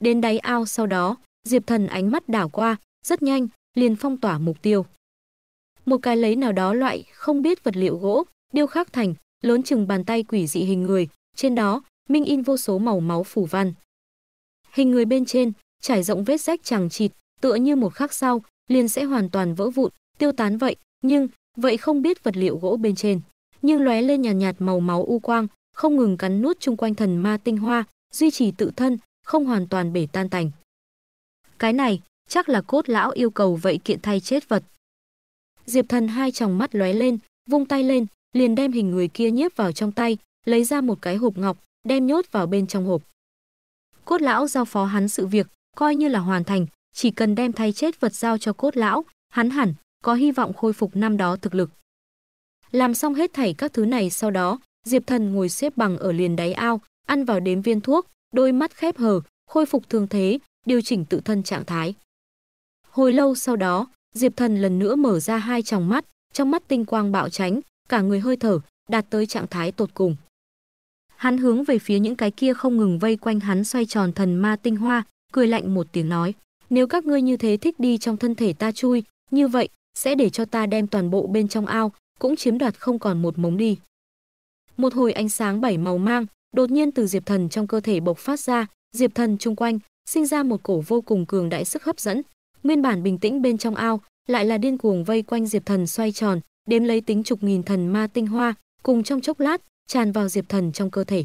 [SPEAKER 1] Đến đáy ao sau đó, Diệp Thần ánh mắt đảo qua, rất nhanh, liền phong tỏa mục tiêu. Một cái lấy nào đó loại không biết vật liệu gỗ, điêu khắc thành, lớn chừng bàn tay quỷ dị hình người, trên đó minh in vô số màu máu phủ văn. Hình người bên trên trải rộng vết rách chằng chịt, tựa như một khắc sau liền sẽ hoàn toàn vỡ vụn, tiêu tán vậy, nhưng vậy không biết vật liệu gỗ bên trên, nhưng lóe lên nhàn nhạt, nhạt màu máu u quang, không ngừng cắn nuốt chung quanh thần ma tinh hoa, duy trì tự thân, không hoàn toàn bể tan tành. Cái này chắc là cốt lão yêu cầu vậy kiện thay chết vật. Diệp Thần hai tròng mắt lóe lên, vung tay lên, liền đem hình người kia nhiếp vào trong tay, lấy ra một cái hộp ngọc, đem nhốt vào bên trong hộp. Cốt lão giao phó hắn sự việc, coi như là hoàn thành, chỉ cần đem thay chết vật giao cho cốt lão, hắn hẳn có hy vọng khôi phục năm đó thực lực. Làm xong hết thảy các thứ này sau đó, Diệp Thần ngồi xếp bằng ở liền đáy ao, ăn vào đếm viên thuốc, đôi mắt khép hờ, khôi phục thương thế, điều chỉnh tự thân trạng thái. Hồi lâu sau đó, Diệp Thần lần nữa mở ra hai tròng mắt, trong mắt tinh quang bạo tránh, cả người hơi thở đạt tới trạng thái tột cùng. Hắn hướng về phía những cái kia không ngừng vây quanh hắn xoay tròn thần ma tinh hoa, cười lạnh một tiếng nói: "Nếu các ngươi như thế thích đi trong thân thể ta chui, như vậy sẽ để cho ta đem toàn bộ bên trong ao cũng chiếm đoạt không còn một mống đi." Một hồi ánh sáng bảy màu mang đột nhiên từ Diệp Thần trong cơ thể bộc phát ra, Diệp Thần chung quanh sinh ra một cổ vô cùng cường đại sức hấp dẫn, nguyên bản bình tĩnh bên trong ao lại là điên cuồng vây quanh diệp thần xoay tròn đếm lấy tính chục nghìn thần ma tinh hoa cùng trong chốc lát tràn vào diệp thần trong cơ thể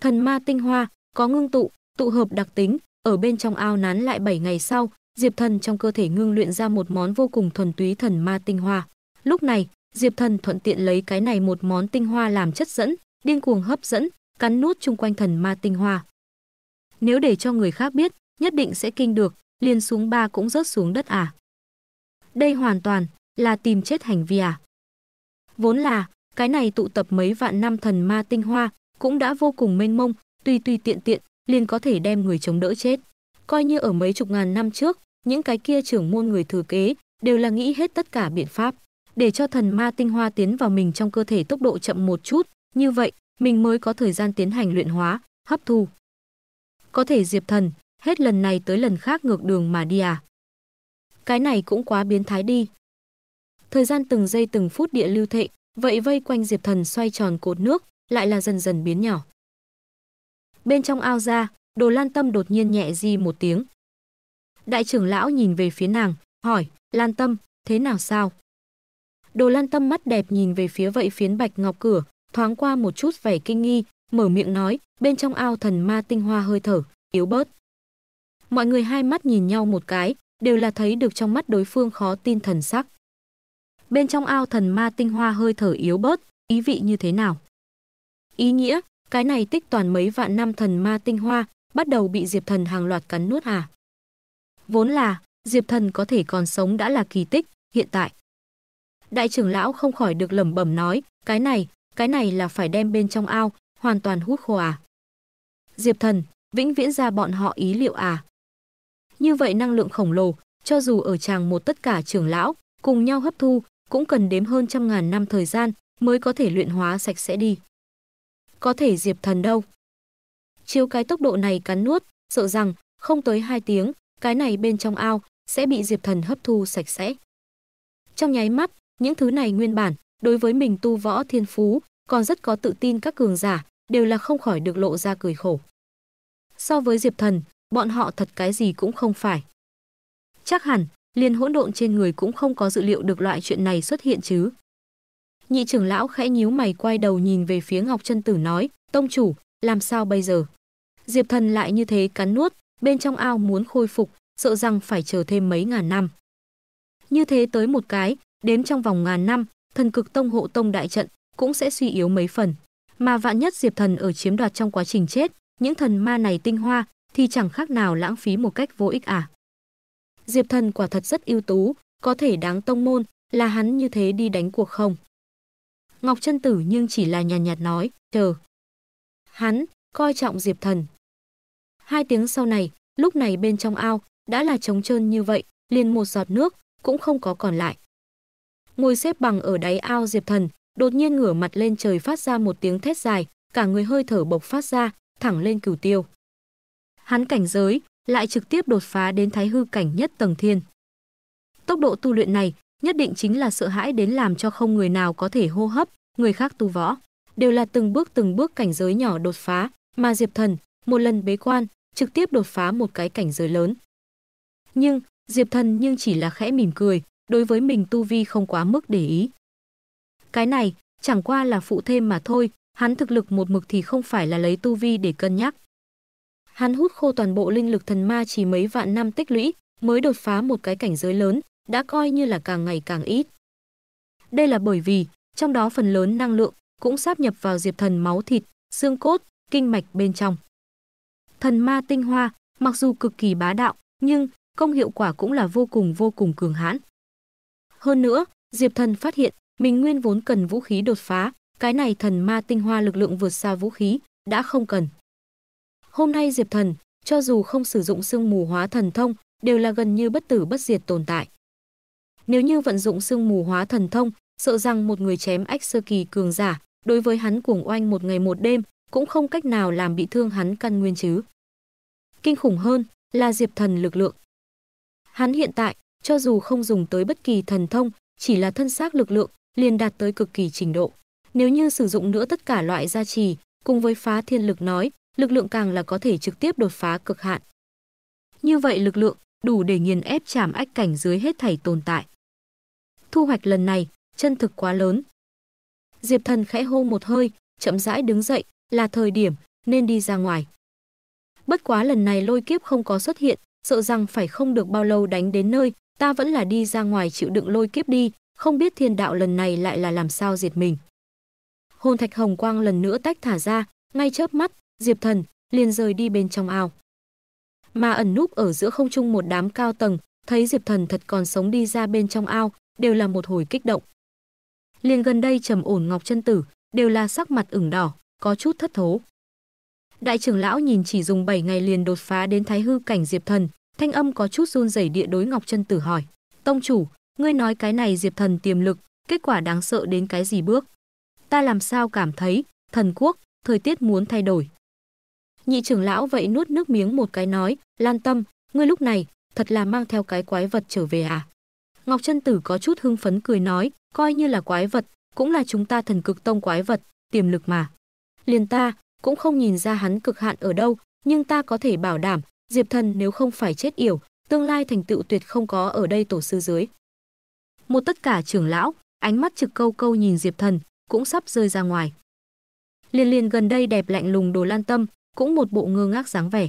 [SPEAKER 1] thần ma tinh hoa có ngưng tụ tụ hợp đặc tính ở bên trong ao nán lại 7 ngày sau diệp thần trong cơ thể ngưng luyện ra một món vô cùng thuần túy thần ma tinh hoa lúc này diệp thần thuận tiện lấy cái này một món tinh hoa làm chất dẫn điên cuồng hấp dẫn cắn nuốt chung quanh thần ma tinh hoa nếu để cho người khác biết nhất định sẽ kinh được liền xuống ba cũng rớt xuống đất à? Đây hoàn toàn là tìm chết hành vi à? Vốn là, cái này tụ tập mấy vạn năm thần ma tinh hoa cũng đã vô cùng mênh mông, tùy tùy tiện tiện liền có thể đem người chống đỡ chết. Coi như ở mấy chục ngàn năm trước, những cái kia trưởng môn người thừa kế đều là nghĩ hết tất cả biện pháp để cho thần ma tinh hoa tiến vào mình trong cơ thể tốc độ chậm một chút, như vậy mình mới có thời gian tiến hành luyện hóa, hấp thu. Có thể Diệp Thần hết lần này tới lần khác ngược đường mà đi à. Cái này cũng quá biến thái đi. Thời gian từng giây từng phút địa lưu thệ, vậy vây quanh Diệp Thần xoay tròn cột nước, lại là dần dần biến nhỏ. Bên trong ao ra, đồ lan tâm đột nhiên nhẹ di một tiếng. Đại trưởng lão nhìn về phía nàng, hỏi, lan tâm, thế nào sao? Đồ lan tâm mắt đẹp nhìn về phía vậy phiến bạch ngọc cửa, thoáng qua một chút vẻ kinh nghi, mở miệng nói, bên trong ao thần ma tinh hoa hơi thở, yếu bớt. Mọi người hai mắt nhìn nhau một cái, đều là thấy được trong mắt đối phương khó tin thần sắc. Bên trong ao thần ma tinh hoa hơi thở yếu bớt, ý vị như thế nào? Ý nghĩa, cái này tích toàn mấy vạn năm thần ma tinh hoa, bắt đầu bị Diệp Thần hàng loạt cắn nuốt à? Vốn là, Diệp Thần có thể còn sống đã là kỳ tích, hiện tại. Đại trưởng lão không khỏi được lẩm bẩm nói, cái này, cái này là phải đem bên trong ao, hoàn toàn hút khô à? Diệp Thần, vĩnh viễn ra bọn họ ý liệu à? Như vậy năng lượng khổng lồ, cho dù ở tràng một tất cả trưởng lão cùng nhau hấp thu, cũng cần đếm hơn trăm ngàn năm thời gian mới có thể luyện hóa sạch sẽ đi. Có thể Diệp Thần đâu? Chiếu cái tốc độ này cắn nuốt, sợ rằng không tới hai tiếng, cái này bên trong ao sẽ bị Diệp Thần hấp thu sạch sẽ. Trong nháy mắt, những thứ này nguyên bản đối với mình tu võ thiên phú, còn rất có tự tin các cường giả, đều là không khỏi được lộ ra cười khổ. So với Diệp Thần, bọn họ thật cái gì cũng không phải. Chắc hẳn, liền hỗn độn trên người cũng không có dự liệu được loại chuyện này xuất hiện chứ. Nhị trưởng lão khẽ nhíu mày quay đầu nhìn về phía Ngọc Chân Tử nói, "Tông chủ, làm sao bây giờ?" Diệp Thần lại như thế cắn nuốt, bên trong ao muốn khôi phục, sợ rằng phải chờ thêm mấy ngàn năm. Như thế tới một cái, đếm trong vòng ngàn năm, thần cực tông hộ tông đại trận cũng sẽ suy yếu mấy phần. Mà vạn nhất Diệp Thần ở chiếm đoạt trong quá trình chết, những thần ma này tinh hoa thì chẳng khác nào lãng phí một cách vô ích à. Diệp Thần quả thật rất ưu tú, có thể đáng tông môn, là hắn như thế đi đánh cuộc không? Ngọc Chân Tử nhưng chỉ là nhàn nhạt, nhạt nói, chờ. Hắn, coi trọng Diệp Thần. Hai tiếng sau này, lúc này bên trong ao, đã là trống trơn như vậy, liền một giọt nước, cũng không có còn lại. Ngồi xếp bằng ở đáy ao Diệp Thần, đột nhiên ngửa mặt lên trời phát ra một tiếng thét dài, cả người hơi thở bộc phát ra, thẳng lên cửu tiêu hắn cảnh giới lại trực tiếp đột phá đến thái hư cảnh nhất tầng thiên. Tốc độ tu luyện này nhất định chính là sợ hãi đến làm cho không người nào có thể hô hấp, người khác tu võ, đều là từng bước từng bước cảnh giới nhỏ đột phá, mà Diệp Thần, một lần bế quan, trực tiếp đột phá một cái cảnh giới lớn. Nhưng, Diệp Thần nhưng chỉ là khẽ mỉm cười, đối với mình tu vi không quá mức để ý. Cái này, chẳng qua là phụ thêm mà thôi, hắn thực lực một mực thì không phải là lấy tu vi để cân nhắc hắn hút khô toàn bộ linh lực thần ma chỉ mấy vạn năm tích lũy, mới đột phá một cái cảnh giới lớn, đã coi như là càng ngày càng ít. Đây là bởi vì, trong đó phần lớn năng lượng cũng sáp nhập vào diệp thần máu thịt, xương cốt, kinh mạch bên trong. Thần ma tinh hoa, mặc dù cực kỳ bá đạo, nhưng công hiệu quả cũng là vô cùng vô cùng cường hãn. Hơn nữa, Diệp Thần phát hiện, mình nguyên vốn cần vũ khí đột phá, cái này thần ma tinh hoa lực lượng vượt xa vũ khí, đã không cần. Hôm nay Diệp Thần, cho dù không sử dụng sương mù hóa thần thông, đều là gần như bất tử bất diệt tồn tại. Nếu như vận dụng sương mù hóa thần thông, sợ rằng một người chém ách sơ kỳ cường giả, đối với hắn cuồng oanh một ngày một đêm, cũng không cách nào làm bị thương hắn căn nguyên chứ. Kinh khủng hơn là Diệp Thần lực lượng. Hắn hiện tại, cho dù không dùng tới bất kỳ thần thông, chỉ là thân xác lực lượng, liền đạt tới cực kỳ trình độ. Nếu như sử dụng nữa tất cả loại gia trì, cùng với phá thiên lực nói, lực lượng càng là có thể trực tiếp đột phá cực hạn. Như vậy lực lượng đủ để nghiền ép chạm ách cảnh dưới hết thảy tồn tại. Thu hoạch lần này chân thực quá lớn. Diệp Thần khẽ hô một hơi, chậm rãi đứng dậy, là thời điểm nên đi ra ngoài. Bất quá lần này lôi kiếp không có xuất hiện, sợ rằng phải không được bao lâu đánh đến nơi, ta vẫn là đi ra ngoài chịu đựng lôi kiếp đi, không biết thiên đạo lần này lại là làm sao diệt mình. Hồn thạch hồng quang lần nữa tách thả ra, ngay chớp mắt, Diệp Thần liền rời đi bên trong ao. Mà ẩn núp ở giữa không trung một đám cao tầng, thấy Diệp Thần thật còn sống đi ra bên trong ao, đều là một hồi kích động. Liền gần đây trầm ổn Ngọc Chân Tử, đều là sắc mặt ửng đỏ, có chút thất thố. Đại trưởng lão nhìn chỉ dùng 7 ngày liền đột phá đến thái hư cảnh Diệp Thần, thanh âm có chút run rẩy địa đối Ngọc Chân Tử hỏi: "Tông chủ, ngươi nói cái này Diệp Thần tiềm lực, kết quả đáng sợ đến cái gì bước? Ta làm sao cảm thấy, thần quốc, thời tiết muốn thay đổi." Nhị trưởng lão vậy nuốt nước miếng một cái nói, "Lan Tâm, ngươi lúc này thật là mang theo cái quái vật trở về à?" Ngọc Chân Tử có chút hưng phấn cười nói, "Coi như là quái vật, cũng là chúng ta thần cực tông quái vật, tiềm lực mà. Liền ta cũng không nhìn ra hắn cực hạn ở đâu, nhưng ta có thể bảo đảm, Diệp Thần nếu không phải chết yểu, tương lai thành tựu tuyệt không có ở đây tổ sư dưới." Một tất cả trưởng lão, ánh mắt trực câu câu nhìn Diệp Thần, cũng sắp rơi ra ngoài. Liên liên gần đây đẹp lạnh lùng đồ lan tâm, cũng một bộ ngơ ngác dáng vẻ.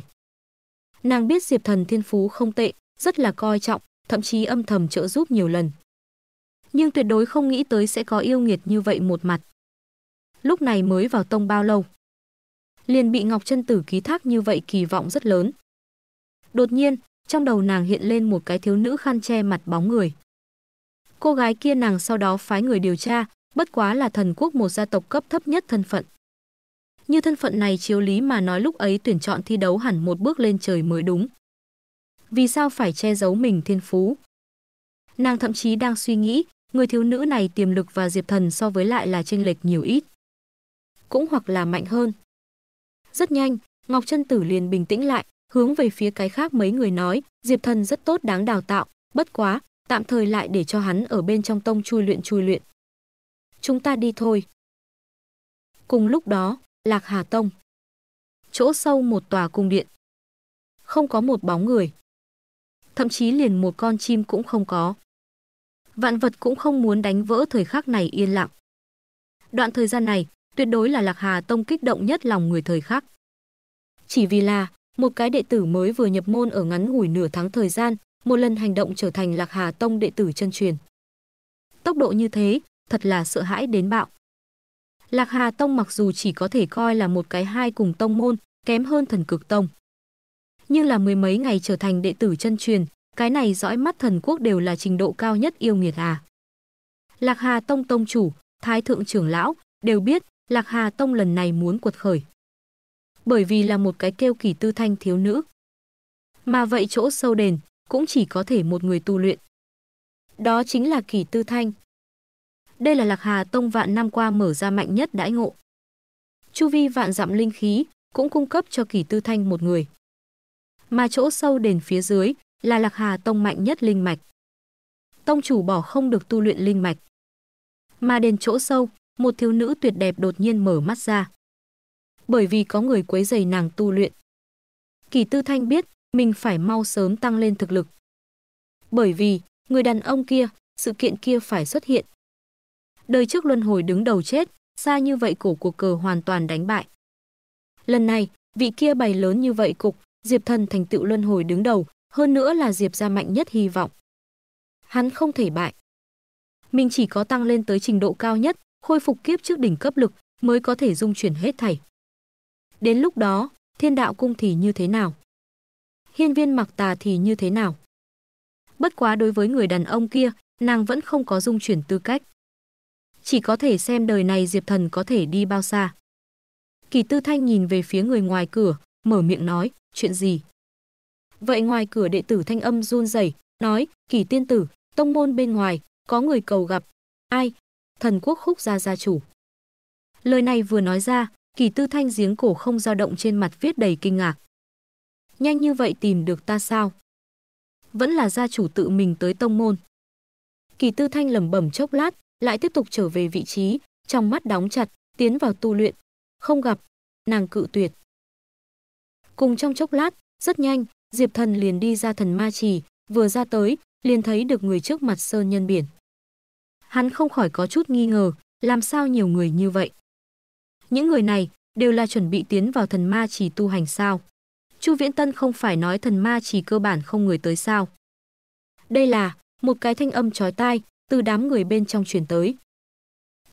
[SPEAKER 1] Nàng biết Diệp Thần thiên phú không tệ, rất là coi trọng, thậm chí âm thầm trợ giúp nhiều lần. Nhưng tuyệt đối không nghĩ tới sẽ có yêu nghiệt như vậy một mặt. Lúc này mới vào tông bao lâu? Liền bị Ngọc Chân Tử ký thác như vậy kỳ vọng rất lớn. Đột nhiên, trong đầu nàng hiện lên một cái thiếu nữ khăn che mặt bóng người. Cô gái kia nàng sau đó phái người điều tra, bất quá là thần quốc một gia tộc cấp thấp nhất thân phận như thân phận này chiếu lý mà nói lúc ấy tuyển chọn thi đấu hẳn một bước lên trời mới đúng. Vì sao phải che giấu mình thiên phú? Nàng thậm chí đang suy nghĩ, người thiếu nữ này tiềm lực và Diệp Thần so với lại là chênh lệch nhiều ít. Cũng hoặc là mạnh hơn. Rất nhanh, Ngọc Trân Tử liền bình tĩnh lại, hướng về phía cái khác mấy người nói, Diệp Thần rất tốt đáng đào tạo, bất quá, tạm thời lại để cho hắn ở bên trong tông chui luyện chui luyện. Chúng ta đi thôi. Cùng lúc đó, Lạc Hà Tông. Chỗ sâu một tòa cung điện. Không có một bóng người. Thậm chí liền một con chim cũng không có. Vạn vật cũng không muốn đánh vỡ thời khắc này yên lặng. Đoạn thời gian này, tuyệt đối là Lạc Hà Tông kích động nhất lòng người thời khắc. Chỉ vì là, một cái đệ tử mới vừa nhập môn ở ngắn ngủi nửa tháng thời gian, một lần hành động trở thành Lạc Hà Tông đệ tử chân truyền. Tốc độ như thế, thật là sợ hãi đến bạo. Lạc Hà Tông mặc dù chỉ có thể coi là một cái hai cùng tông môn, kém hơn thần cực tông. Nhưng là mười mấy ngày trở thành đệ tử chân truyền, cái này dõi mắt thần quốc đều là trình độ cao nhất yêu nghiệt à. Lạc Hà Tông tông chủ, thái thượng trưởng lão, đều biết Lạc Hà Tông lần này muốn cuột khởi. Bởi vì là một cái kêu kỳ tư thanh thiếu nữ. Mà vậy chỗ sâu đền cũng chỉ có thể một người tu luyện. Đó chính là kỳ tư thanh. Đây là Lạc Hà Tông vạn năm qua mở ra mạnh nhất đãi ngộ. Chu vi vạn dặm linh khí cũng cung cấp cho Kỳ Tư Thanh một người. Mà chỗ sâu đền phía dưới là Lạc Hà Tông mạnh nhất linh mạch. Tông chủ bỏ không được tu luyện linh mạch. Mà đền chỗ sâu, một thiếu nữ tuyệt đẹp đột nhiên mở mắt ra. Bởi vì có người quấy rầy nàng tu luyện. Kỳ Tư Thanh biết mình phải mau sớm tăng lên thực lực. Bởi vì, người đàn ông kia, sự kiện kia phải xuất hiện, đời trước luân hồi đứng đầu chết, xa như vậy cổ cuộc cờ hoàn toàn đánh bại. Lần này, vị kia bày lớn như vậy cục, Diệp Thần thành tựu luân hồi đứng đầu, hơn nữa là Diệp gia mạnh nhất hy vọng. Hắn không thể bại. Mình chỉ có tăng lên tới trình độ cao nhất, khôi phục kiếp trước đỉnh cấp lực mới có thể dung chuyển hết thảy. Đến lúc đó, thiên đạo cung thì như thế nào? Hiên viên mặc tà thì như thế nào? Bất quá đối với người đàn ông kia, nàng vẫn không có dung chuyển tư cách chỉ có thể xem đời này Diệp Thần có thể đi bao xa. Kỳ Tư Thanh nhìn về phía người ngoài cửa, mở miệng nói, chuyện gì? Vậy ngoài cửa đệ tử thanh âm run rẩy nói, Kỳ tiên tử, tông môn bên ngoài, có người cầu gặp. Ai? Thần quốc khúc gia gia chủ. Lời này vừa nói ra, Kỳ Tư Thanh giếng cổ không dao động trên mặt viết đầy kinh ngạc. Nhanh như vậy tìm được ta sao? Vẫn là gia chủ tự mình tới tông môn. Kỳ Tư Thanh lẩm bẩm chốc lát, lại tiếp tục trở về vị trí, trong mắt đóng chặt, tiến vào tu luyện. Không gặp, nàng cự tuyệt. Cùng trong chốc lát, rất nhanh, Diệp Thần liền đi ra thần ma trì, vừa ra tới, liền thấy được người trước mặt Sơn Nhân Biển. Hắn không khỏi có chút nghi ngờ, làm sao nhiều người như vậy? Những người này đều là chuẩn bị tiến vào thần ma trì tu hành sao? Chu Viễn Tân không phải nói thần ma trì cơ bản không người tới sao? Đây là một cái thanh âm chói tai, từ đám người bên trong truyền tới.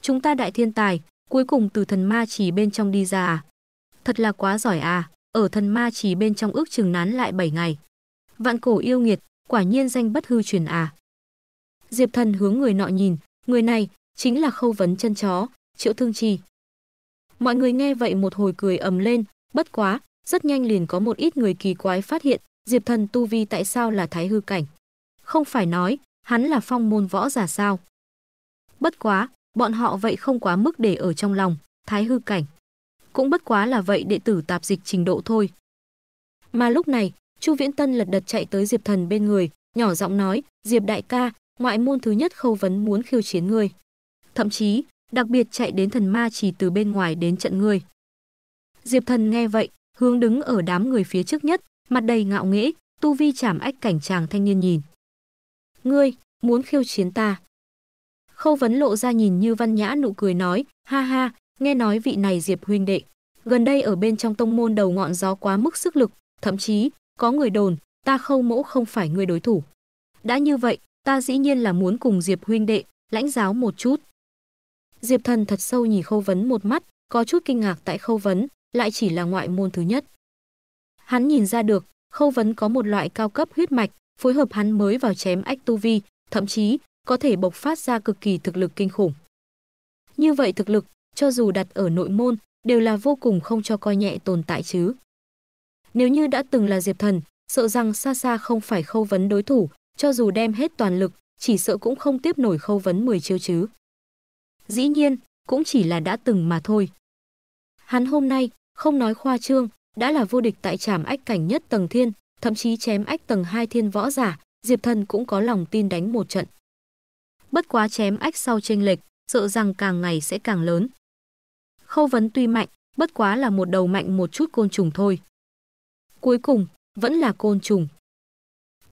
[SPEAKER 1] Chúng ta đại thiên tài, cuối cùng từ thần ma chỉ bên trong đi ra à? Thật là quá giỏi à, ở thần ma chỉ bên trong ước chừng nán lại 7 ngày. Vạn cổ yêu nghiệt, quả nhiên danh bất hư truyền à. Diệp thần hướng người nọ nhìn, người này chính là khâu vấn chân chó, triệu thương trì. Mọi người nghe vậy một hồi cười ầm lên, bất quá, rất nhanh liền có một ít người kỳ quái phát hiện Diệp thần tu vi tại sao là thái hư cảnh. Không phải nói, hắn là phong môn võ giả sao? Bất quá, bọn họ vậy không quá mức để ở trong lòng, thái hư cảnh. Cũng bất quá là vậy đệ tử tạp dịch trình độ thôi. Mà lúc này, Chu Viễn Tân lật đật chạy tới Diệp Thần bên người, nhỏ giọng nói, Diệp đại ca, ngoại môn thứ nhất khâu vấn muốn khiêu chiến ngươi. Thậm chí, đặc biệt chạy đến thần ma chỉ từ bên ngoài đến trận ngươi. Diệp Thần nghe vậy, hướng đứng ở đám người phía trước nhất, mặt đầy ngạo nghễ, tu vi chảm ách cảnh chàng thanh niên nhìn ngươi, muốn khiêu chiến ta. Khâu vấn lộ ra nhìn như văn nhã nụ cười nói, ha ha, nghe nói vị này Diệp huynh đệ. Gần đây ở bên trong tông môn đầu ngọn gió quá mức sức lực, thậm chí, có người đồn, ta khâu mẫu không phải người đối thủ. Đã như vậy, ta dĩ nhiên là muốn cùng Diệp huynh đệ, lãnh giáo một chút. Diệp thần thật sâu nhìn khâu vấn một mắt, có chút kinh ngạc tại khâu vấn, lại chỉ là ngoại môn thứ nhất. Hắn nhìn ra được, khâu vấn có một loại cao cấp huyết mạch, phối hợp hắn mới vào chém ách tu vi, thậm chí có thể bộc phát ra cực kỳ thực lực kinh khủng. Như vậy thực lực, cho dù đặt ở nội môn, đều là vô cùng không cho coi nhẹ tồn tại chứ. Nếu như đã từng là Diệp Thần, sợ rằng xa xa không phải khâu vấn đối thủ, cho dù đem hết toàn lực, chỉ sợ cũng không tiếp nổi khâu vấn 10 chiêu chứ. Dĩ nhiên, cũng chỉ là đã từng mà thôi. Hắn hôm nay, không nói khoa trương, đã là vô địch tại trảm ách cảnh nhất tầng thiên, thậm chí chém ách tầng 2 thiên võ giả, Diệp Thần cũng có lòng tin đánh một trận. Bất quá chém ách sau chênh lệch, sợ rằng càng ngày sẽ càng lớn. Khâu vấn tuy mạnh, bất quá là một đầu mạnh một chút côn trùng thôi. Cuối cùng, vẫn là côn trùng.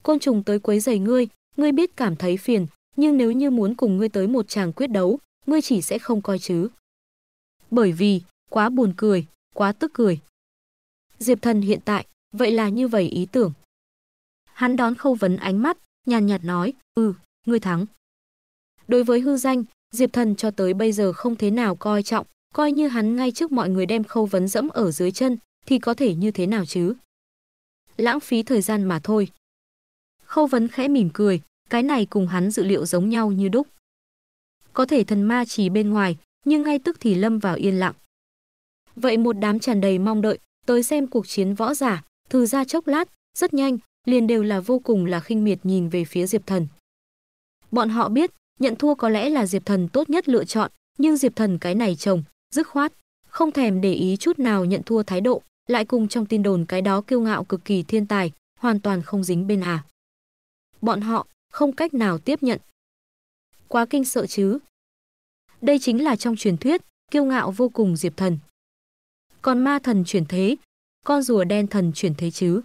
[SPEAKER 1] Côn trùng tới quấy giày ngươi, ngươi biết cảm thấy phiền, nhưng nếu như muốn cùng ngươi tới một tràng quyết đấu, ngươi chỉ sẽ không coi chứ. Bởi vì, quá buồn cười, quá tức cười. Diệp Thần hiện tại Vậy là như vậy ý tưởng. Hắn đón khâu vấn ánh mắt, nhàn nhạt nói, ừ, ngươi thắng. Đối với hư danh, Diệp Thần cho tới bây giờ không thế nào coi trọng, coi như hắn ngay trước mọi người đem khâu vấn dẫm ở dưới chân, thì có thể như thế nào chứ? Lãng phí thời gian mà thôi. Khâu vấn khẽ mỉm cười, cái này cùng hắn dự liệu giống nhau như đúc. Có thể thần ma chỉ bên ngoài, nhưng ngay tức thì lâm vào yên lặng. Vậy một đám tràn đầy mong đợi, tới xem cuộc chiến võ giả, Thử ra chốc lát, rất nhanh, liền đều là vô cùng là khinh miệt nhìn về phía Diệp Thần. Bọn họ biết, nhận thua có lẽ là Diệp Thần tốt nhất lựa chọn, nhưng Diệp Thần cái này chồng, dứt khoát, không thèm để ý chút nào nhận thua thái độ, lại cùng trong tin đồn cái đó kiêu ngạo cực kỳ thiên tài, hoàn toàn không dính bên à. Bọn họ không cách nào tiếp nhận. Quá kinh sợ chứ. Đây chính là trong truyền thuyết, kiêu ngạo vô cùng Diệp Thần. Còn ma thần chuyển thế, con rùa đen thần chuyển thế chứ.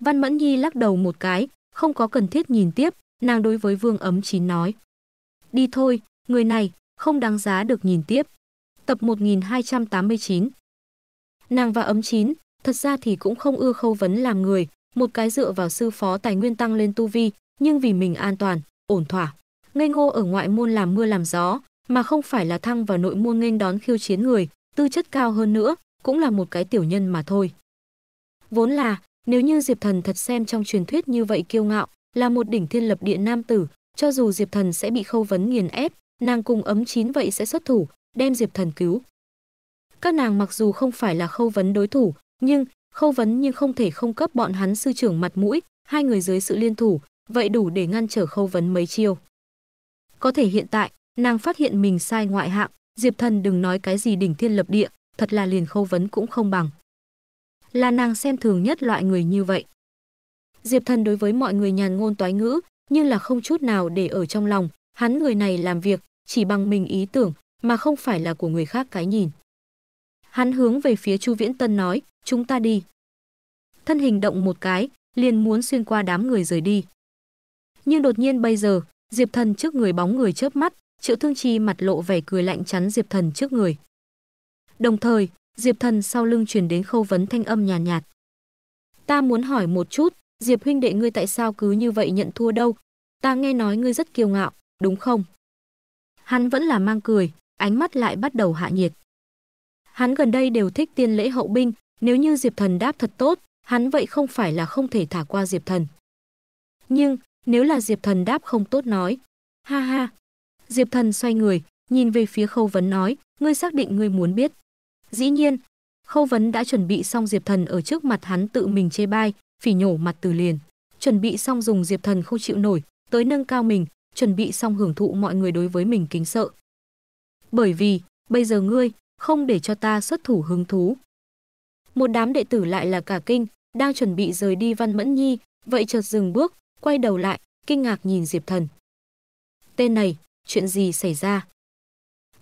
[SPEAKER 1] Văn Mẫn Nhi lắc đầu một cái, không có cần thiết nhìn tiếp, nàng đối với Vương Ấm Chín nói. Đi thôi, người này, không đáng giá được nhìn tiếp. Tập 1289 Nàng và Ấm Chín, thật ra thì cũng không ưa khâu vấn làm người, một cái dựa vào sư phó tài nguyên tăng lên tu vi, nhưng vì mình an toàn, ổn thỏa. Ngây ngô ở ngoại môn làm mưa làm gió, mà không phải là thăng vào nội môn nghênh đón khiêu chiến người, tư chất cao hơn nữa, cũng là một cái tiểu nhân mà thôi. Vốn là, nếu như Diệp Thần thật xem trong truyền thuyết như vậy kiêu ngạo, là một đỉnh thiên lập địa nam tử, cho dù Diệp Thần sẽ bị khâu vấn nghiền ép, nàng cùng ấm chín vậy sẽ xuất thủ, đem Diệp Thần cứu. Các nàng mặc dù không phải là khâu vấn đối thủ, nhưng khâu vấn nhưng không thể không cấp bọn hắn sư trưởng mặt mũi, hai người dưới sự liên thủ, vậy đủ để ngăn trở khâu vấn mấy chiêu. Có thể hiện tại, nàng phát hiện mình sai ngoại hạng, Diệp Thần đừng nói cái gì đỉnh thiên lập địa, thật là liền khâu vấn cũng không bằng. Là nàng xem thường nhất loại người như vậy. Diệp Thần đối với mọi người nhàn ngôn toái ngữ, nhưng là không chút nào để ở trong lòng, hắn người này làm việc chỉ bằng mình ý tưởng, mà không phải là của người khác cái nhìn. Hắn hướng về phía Chu Viễn Tân nói, chúng ta đi. Thân hình động một cái, liền muốn xuyên qua đám người rời đi. Nhưng đột nhiên bây giờ, Diệp Thần trước người bóng người chớp mắt, Triệu Thương Chi mặt lộ vẻ cười lạnh chắn Diệp Thần trước người. Đồng thời, Diệp Thần sau lưng chuyển đến khâu vấn thanh âm nhàn nhạt, nhạt. Ta muốn hỏi một chút, Diệp huynh đệ ngươi tại sao cứ như vậy nhận thua đâu? Ta nghe nói ngươi rất kiêu ngạo, đúng không? Hắn vẫn là mang cười, ánh mắt lại bắt đầu hạ nhiệt. Hắn gần đây đều thích tiên lễ hậu binh, nếu như Diệp Thần đáp thật tốt, hắn vậy không phải là không thể thả qua Diệp Thần. Nhưng, nếu là Diệp Thần đáp không tốt nói, ha ha. Diệp Thần xoay người, nhìn về phía Khâu Vấn nói, ngươi xác định ngươi muốn biết. Dĩ nhiên, Khâu Vấn đã chuẩn bị xong Diệp Thần ở trước mặt hắn tự mình chê bai, phỉ nhổ mặt từ liền. Chuẩn bị xong dùng Diệp Thần không chịu nổi, tới nâng cao mình, chuẩn bị xong hưởng thụ mọi người đối với mình kính sợ. Bởi vì, bây giờ ngươi, không để cho ta xuất thủ hứng thú. Một đám đệ tử lại là cả kinh, đang chuẩn bị rời đi Văn Mẫn Nhi, vậy chợt dừng bước, quay đầu lại, kinh ngạc nhìn Diệp Thần. Tên này, chuyện gì xảy ra?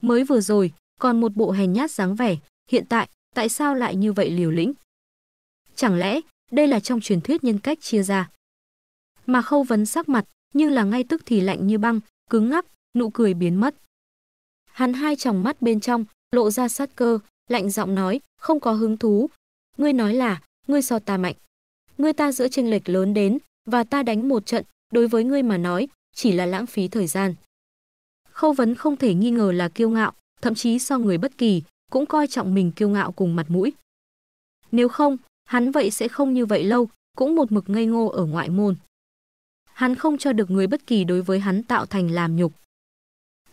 [SPEAKER 1] Mới vừa rồi, còn một bộ hèn nhát dáng vẻ, Hiện tại, tại sao lại như vậy liều lĩnh? Chẳng lẽ đây là trong truyền thuyết nhân cách chia ra? Mà khâu vấn sắc mặt, như là ngay tức thì lạnh như băng, cứng ngắc, nụ cười biến mất. Hắn hai tròng mắt bên trong, lộ ra sát cơ, lạnh giọng nói, không có hứng thú. Ngươi nói là, ngươi so ta mạnh. Ngươi ta giữa chênh lệch lớn đến, và ta đánh một trận, đối với ngươi mà nói, chỉ là lãng phí thời gian. Khâu vấn không thể nghi ngờ là kiêu ngạo, thậm chí so người bất kỳ, cũng coi trọng mình kiêu ngạo cùng mặt mũi. Nếu không, hắn vậy sẽ không như vậy lâu, cũng một mực ngây ngô ở ngoại môn. Hắn không cho được người bất kỳ đối với hắn tạo thành làm nhục.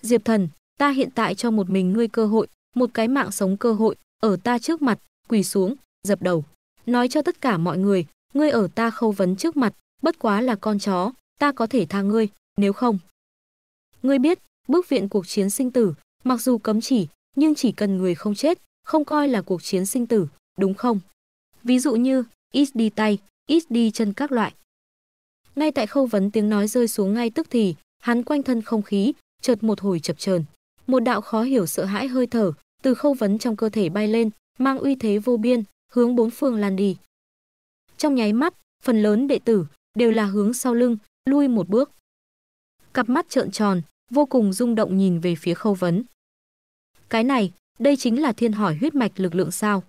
[SPEAKER 1] Diệp Thần, ta hiện tại cho một mình ngươi cơ hội, một cái mạng sống cơ hội, ở ta trước mặt, quỳ xuống, dập đầu. Nói cho tất cả mọi người, ngươi ở ta khâu vấn trước mặt, bất quá là con chó, ta có thể tha ngươi, nếu không. Ngươi biết, bước viện cuộc chiến sinh tử, mặc dù cấm chỉ, nhưng chỉ cần người không chết, không coi là cuộc chiến sinh tử, đúng không? Ví dụ như ít đi tay, ít đi chân các loại. Ngay tại khâu vấn tiếng nói rơi xuống ngay tức thì, hắn quanh thân không khí, chợt một hồi chập chờn, một đạo khó hiểu sợ hãi hơi thở từ khâu vấn trong cơ thể bay lên, mang uy thế vô biên, hướng bốn phương lan đi. Trong nháy mắt, phần lớn đệ tử đều là hướng sau lưng, lui một bước. Cặp mắt trợn tròn, vô cùng rung động nhìn về phía khâu vấn. Cái này, đây chính là thiên hỏi huyết mạch lực lượng sao?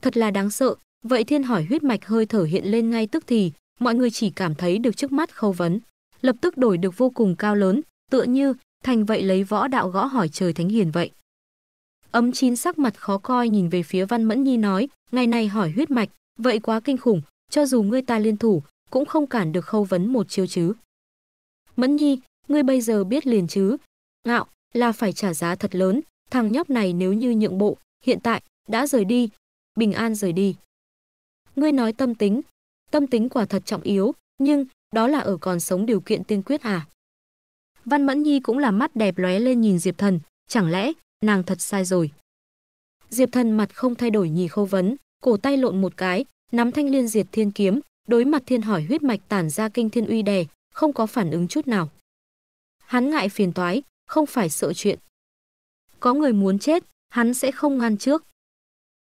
[SPEAKER 1] Thật là đáng sợ, vậy thiên hỏi huyết mạch hơi thở hiện lên ngay tức thì, mọi người chỉ cảm thấy được trước mắt khâu vấn, lập tức đổi được vô cùng cao lớn, tựa như thành vậy lấy võ đạo gõ hỏi trời thánh hiền vậy. Ấm chín sắc mặt khó coi nhìn về phía Văn Mẫn Nhi nói, ngày này hỏi huyết mạch, vậy quá kinh khủng, cho dù ngươi ta liên thủ, cũng không cản được khâu vấn một chiêu chứ. Mẫn Nhi, ngươi bây giờ biết liền chứ, ngạo là phải trả giá thật lớn, Thằng nhóc này nếu như nhượng bộ, hiện tại, đã rời đi, bình an rời đi. Ngươi nói tâm tính, tâm tính quả thật trọng yếu, nhưng đó là ở còn sống điều kiện tiên quyết à? Văn Mẫn Nhi cũng là mắt đẹp lóe lên nhìn Diệp Thần, chẳng lẽ nàng thật sai rồi? Diệp Thần mặt không thay đổi nhì khâu vấn, cổ tay lộn một cái, nắm thanh liên diệt thiên kiếm, đối mặt thiên hỏi huyết mạch tản ra kinh thiên uy đè, không có phản ứng chút nào. Hắn ngại phiền toái, không phải sợ chuyện, có người muốn chết, hắn sẽ không ngăn trước.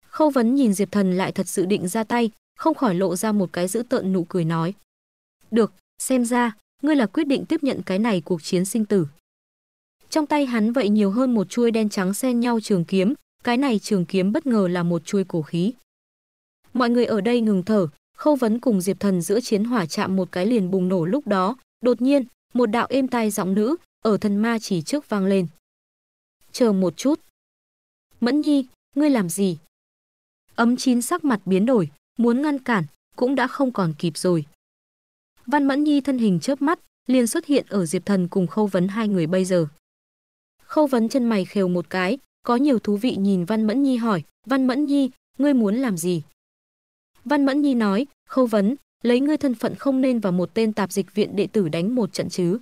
[SPEAKER 1] Khâu vấn nhìn Diệp Thần lại thật sự định ra tay, không khỏi lộ ra một cái dữ tợn nụ cười nói. Được, xem ra, ngươi là quyết định tiếp nhận cái này cuộc chiến sinh tử. Trong tay hắn vậy nhiều hơn một chuôi đen trắng xen nhau trường kiếm, cái này trường kiếm bất ngờ là một chuôi cổ khí. Mọi người ở đây ngừng thở, Khâu Vấn cùng Diệp Thần giữa chiến hỏa chạm một cái liền bùng nổ lúc đó, đột nhiên, một đạo êm tai giọng nữ ở thần ma chỉ trước vang lên chờ một chút. Mẫn Nhi, ngươi làm gì? Ấm chín sắc mặt biến đổi, muốn ngăn cản, cũng đã không còn kịp rồi. Văn Mẫn Nhi thân hình chớp mắt, liền xuất hiện ở Diệp Thần cùng Khâu Vấn hai người bây giờ. Khâu Vấn chân mày khều một cái, có nhiều thú vị nhìn Văn Mẫn Nhi hỏi, Văn Mẫn Nhi, ngươi muốn làm gì? Văn Mẫn Nhi nói, Khâu Vấn, lấy ngươi thân phận không nên vào một tên tạp dịch viện đệ tử đánh một trận chứ.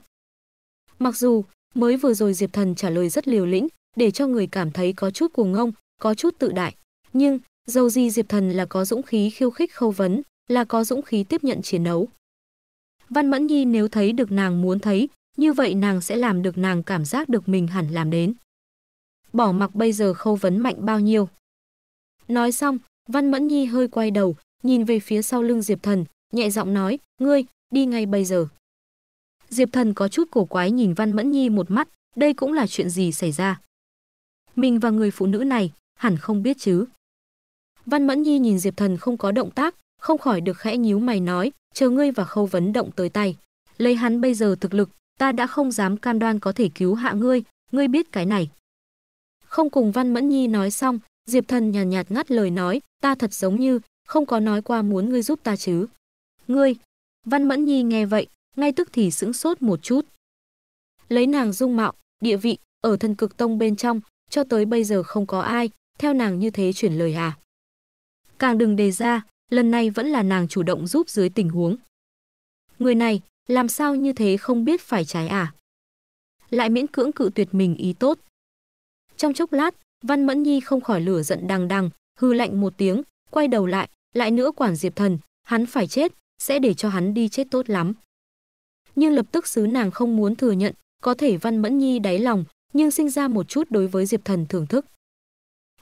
[SPEAKER 1] Mặc dù, mới vừa rồi Diệp Thần trả lời rất liều lĩnh, để cho người cảm thấy có chút cuồng ngông, có chút tự đại. Nhưng, dầu gì Diệp Thần là có dũng khí khiêu khích khâu vấn, là có dũng khí tiếp nhận chiến đấu. Văn Mẫn Nhi nếu thấy được nàng muốn thấy, như vậy nàng sẽ làm được nàng cảm giác được mình hẳn làm đến. Bỏ mặc bây giờ khâu vấn mạnh bao nhiêu. Nói xong, Văn Mẫn Nhi hơi quay đầu, nhìn về phía sau lưng Diệp Thần, nhẹ giọng nói, ngươi, đi ngay bây giờ. Diệp Thần có chút cổ quái nhìn Văn Mẫn Nhi một mắt, đây cũng là chuyện gì xảy ra. Mình và người phụ nữ này hẳn không biết chứ. Văn Mẫn Nhi nhìn Diệp Thần không có động tác, không khỏi được khẽ nhíu mày nói, chờ ngươi và khâu vấn động tới tay. Lấy hắn bây giờ thực lực, ta đã không dám cam đoan có thể cứu hạ ngươi, ngươi biết cái này. Không cùng Văn Mẫn Nhi nói xong, Diệp Thần nhàn nhạt, nhạt ngắt lời nói, ta thật giống như, không có nói qua muốn ngươi giúp ta chứ. Ngươi, Văn Mẫn Nhi nghe vậy, ngay tức thì sững sốt một chút. Lấy nàng dung mạo, địa vị, ở thần cực tông bên trong, cho tới bây giờ không có ai theo nàng như thế chuyển lời à. Càng đừng đề ra, lần này vẫn là nàng chủ động giúp dưới tình huống. Người này, làm sao như thế không biết phải trái à? Lại miễn cưỡng cự tuyệt mình ý tốt. Trong chốc lát, Văn Mẫn Nhi không khỏi lửa giận đằng đằng, hư lạnh một tiếng, quay đầu lại, lại nữa quản Diệp Thần, hắn phải chết, sẽ để cho hắn đi chết tốt lắm. Nhưng lập tức xứ nàng không muốn thừa nhận, có thể Văn Mẫn Nhi đáy lòng nhưng sinh ra một chút đối với Diệp Thần thưởng thức.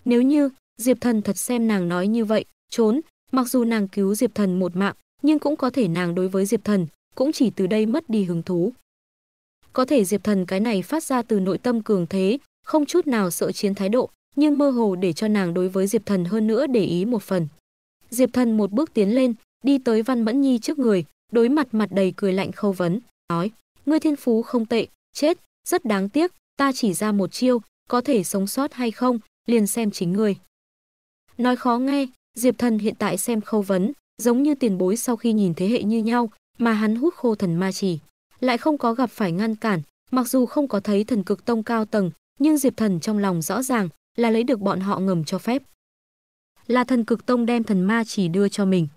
[SPEAKER 1] Nếu như Diệp Thần thật xem nàng nói như vậy, trốn, mặc dù nàng cứu Diệp Thần một mạng, nhưng cũng có thể nàng đối với Diệp Thần cũng chỉ từ đây mất đi hứng thú. Có thể Diệp Thần cái này phát ra từ nội tâm cường thế, không chút nào sợ chiến thái độ, nhưng mơ hồ để cho nàng đối với Diệp Thần hơn nữa để ý một phần. Diệp Thần một bước tiến lên, đi tới Văn Mẫn Nhi trước người, đối mặt mặt đầy cười lạnh khâu vấn, nói: "Ngươi thiên phú không tệ, chết, rất đáng tiếc, ta chỉ ra một chiêu, có thể sống sót hay không, liền xem chính người. Nói khó nghe, Diệp Thần hiện tại xem khâu vấn, giống như tiền bối sau khi nhìn thế hệ như nhau, mà hắn hút khô thần ma chỉ. Lại không có gặp phải ngăn cản, mặc dù không có thấy thần cực tông cao tầng, nhưng Diệp Thần trong lòng rõ ràng là lấy được bọn họ ngầm cho phép. Là thần cực tông đem thần ma chỉ đưa cho mình.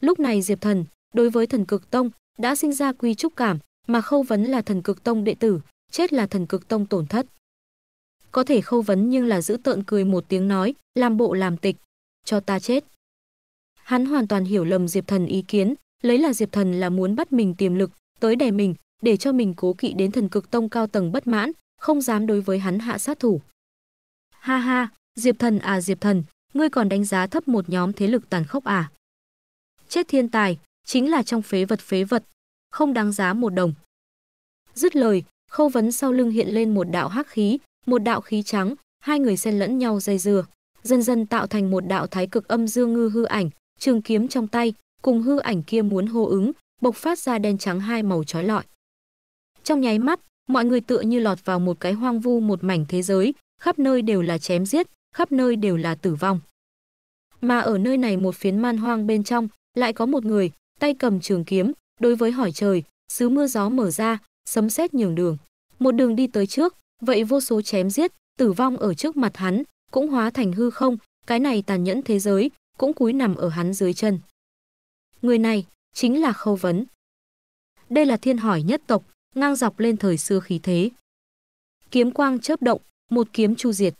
[SPEAKER 1] Lúc này Diệp Thần, đối với thần cực tông, đã sinh ra quy trúc cảm, mà khâu vấn là thần cực tông đệ tử, chết là thần cực tông tổn thất. Có thể khâu vấn nhưng là giữ tợn cười một tiếng nói, làm bộ làm tịch, cho ta chết. Hắn hoàn toàn hiểu lầm Diệp Thần ý kiến, lấy là Diệp Thần là muốn bắt mình tiềm lực, tới đè mình, để cho mình cố kỵ đến thần cực tông cao tầng bất mãn, không dám đối với hắn hạ sát thủ. Ha ha, Diệp Thần à Diệp Thần, ngươi còn đánh giá thấp một nhóm thế lực tàn khốc à? Chết thiên tài, chính là trong phế vật phế vật, không đáng giá một đồng. Dứt lời, khâu vấn sau lưng hiện lên một đạo hắc khí, một đạo khí trắng, hai người xen lẫn nhau dây dưa, dần dần tạo thành một đạo thái cực âm dương ngư hư ảnh, trường kiếm trong tay, cùng hư ảnh kia muốn hô ứng, bộc phát ra đen trắng hai màu trói lọi. Trong nháy mắt, mọi người tựa như lọt vào một cái hoang vu một mảnh thế giới, khắp nơi đều là chém giết, khắp nơi đều là tử vong. Mà ở nơi này một phiến man hoang bên trong, lại có một người, tay cầm trường kiếm, đối với hỏi trời, xứ mưa gió mở ra, sấm sét nhường đường. Một đường đi tới trước, vậy vô số chém giết, tử vong ở trước mặt hắn, cũng hóa thành hư không, cái này tàn nhẫn thế giới, cũng cúi nằm ở hắn dưới chân. Người này, chính là Khâu Vấn. Đây là thiên hỏi nhất tộc, ngang dọc lên thời xưa khí thế. Kiếm quang chớp động, một kiếm chu diệt.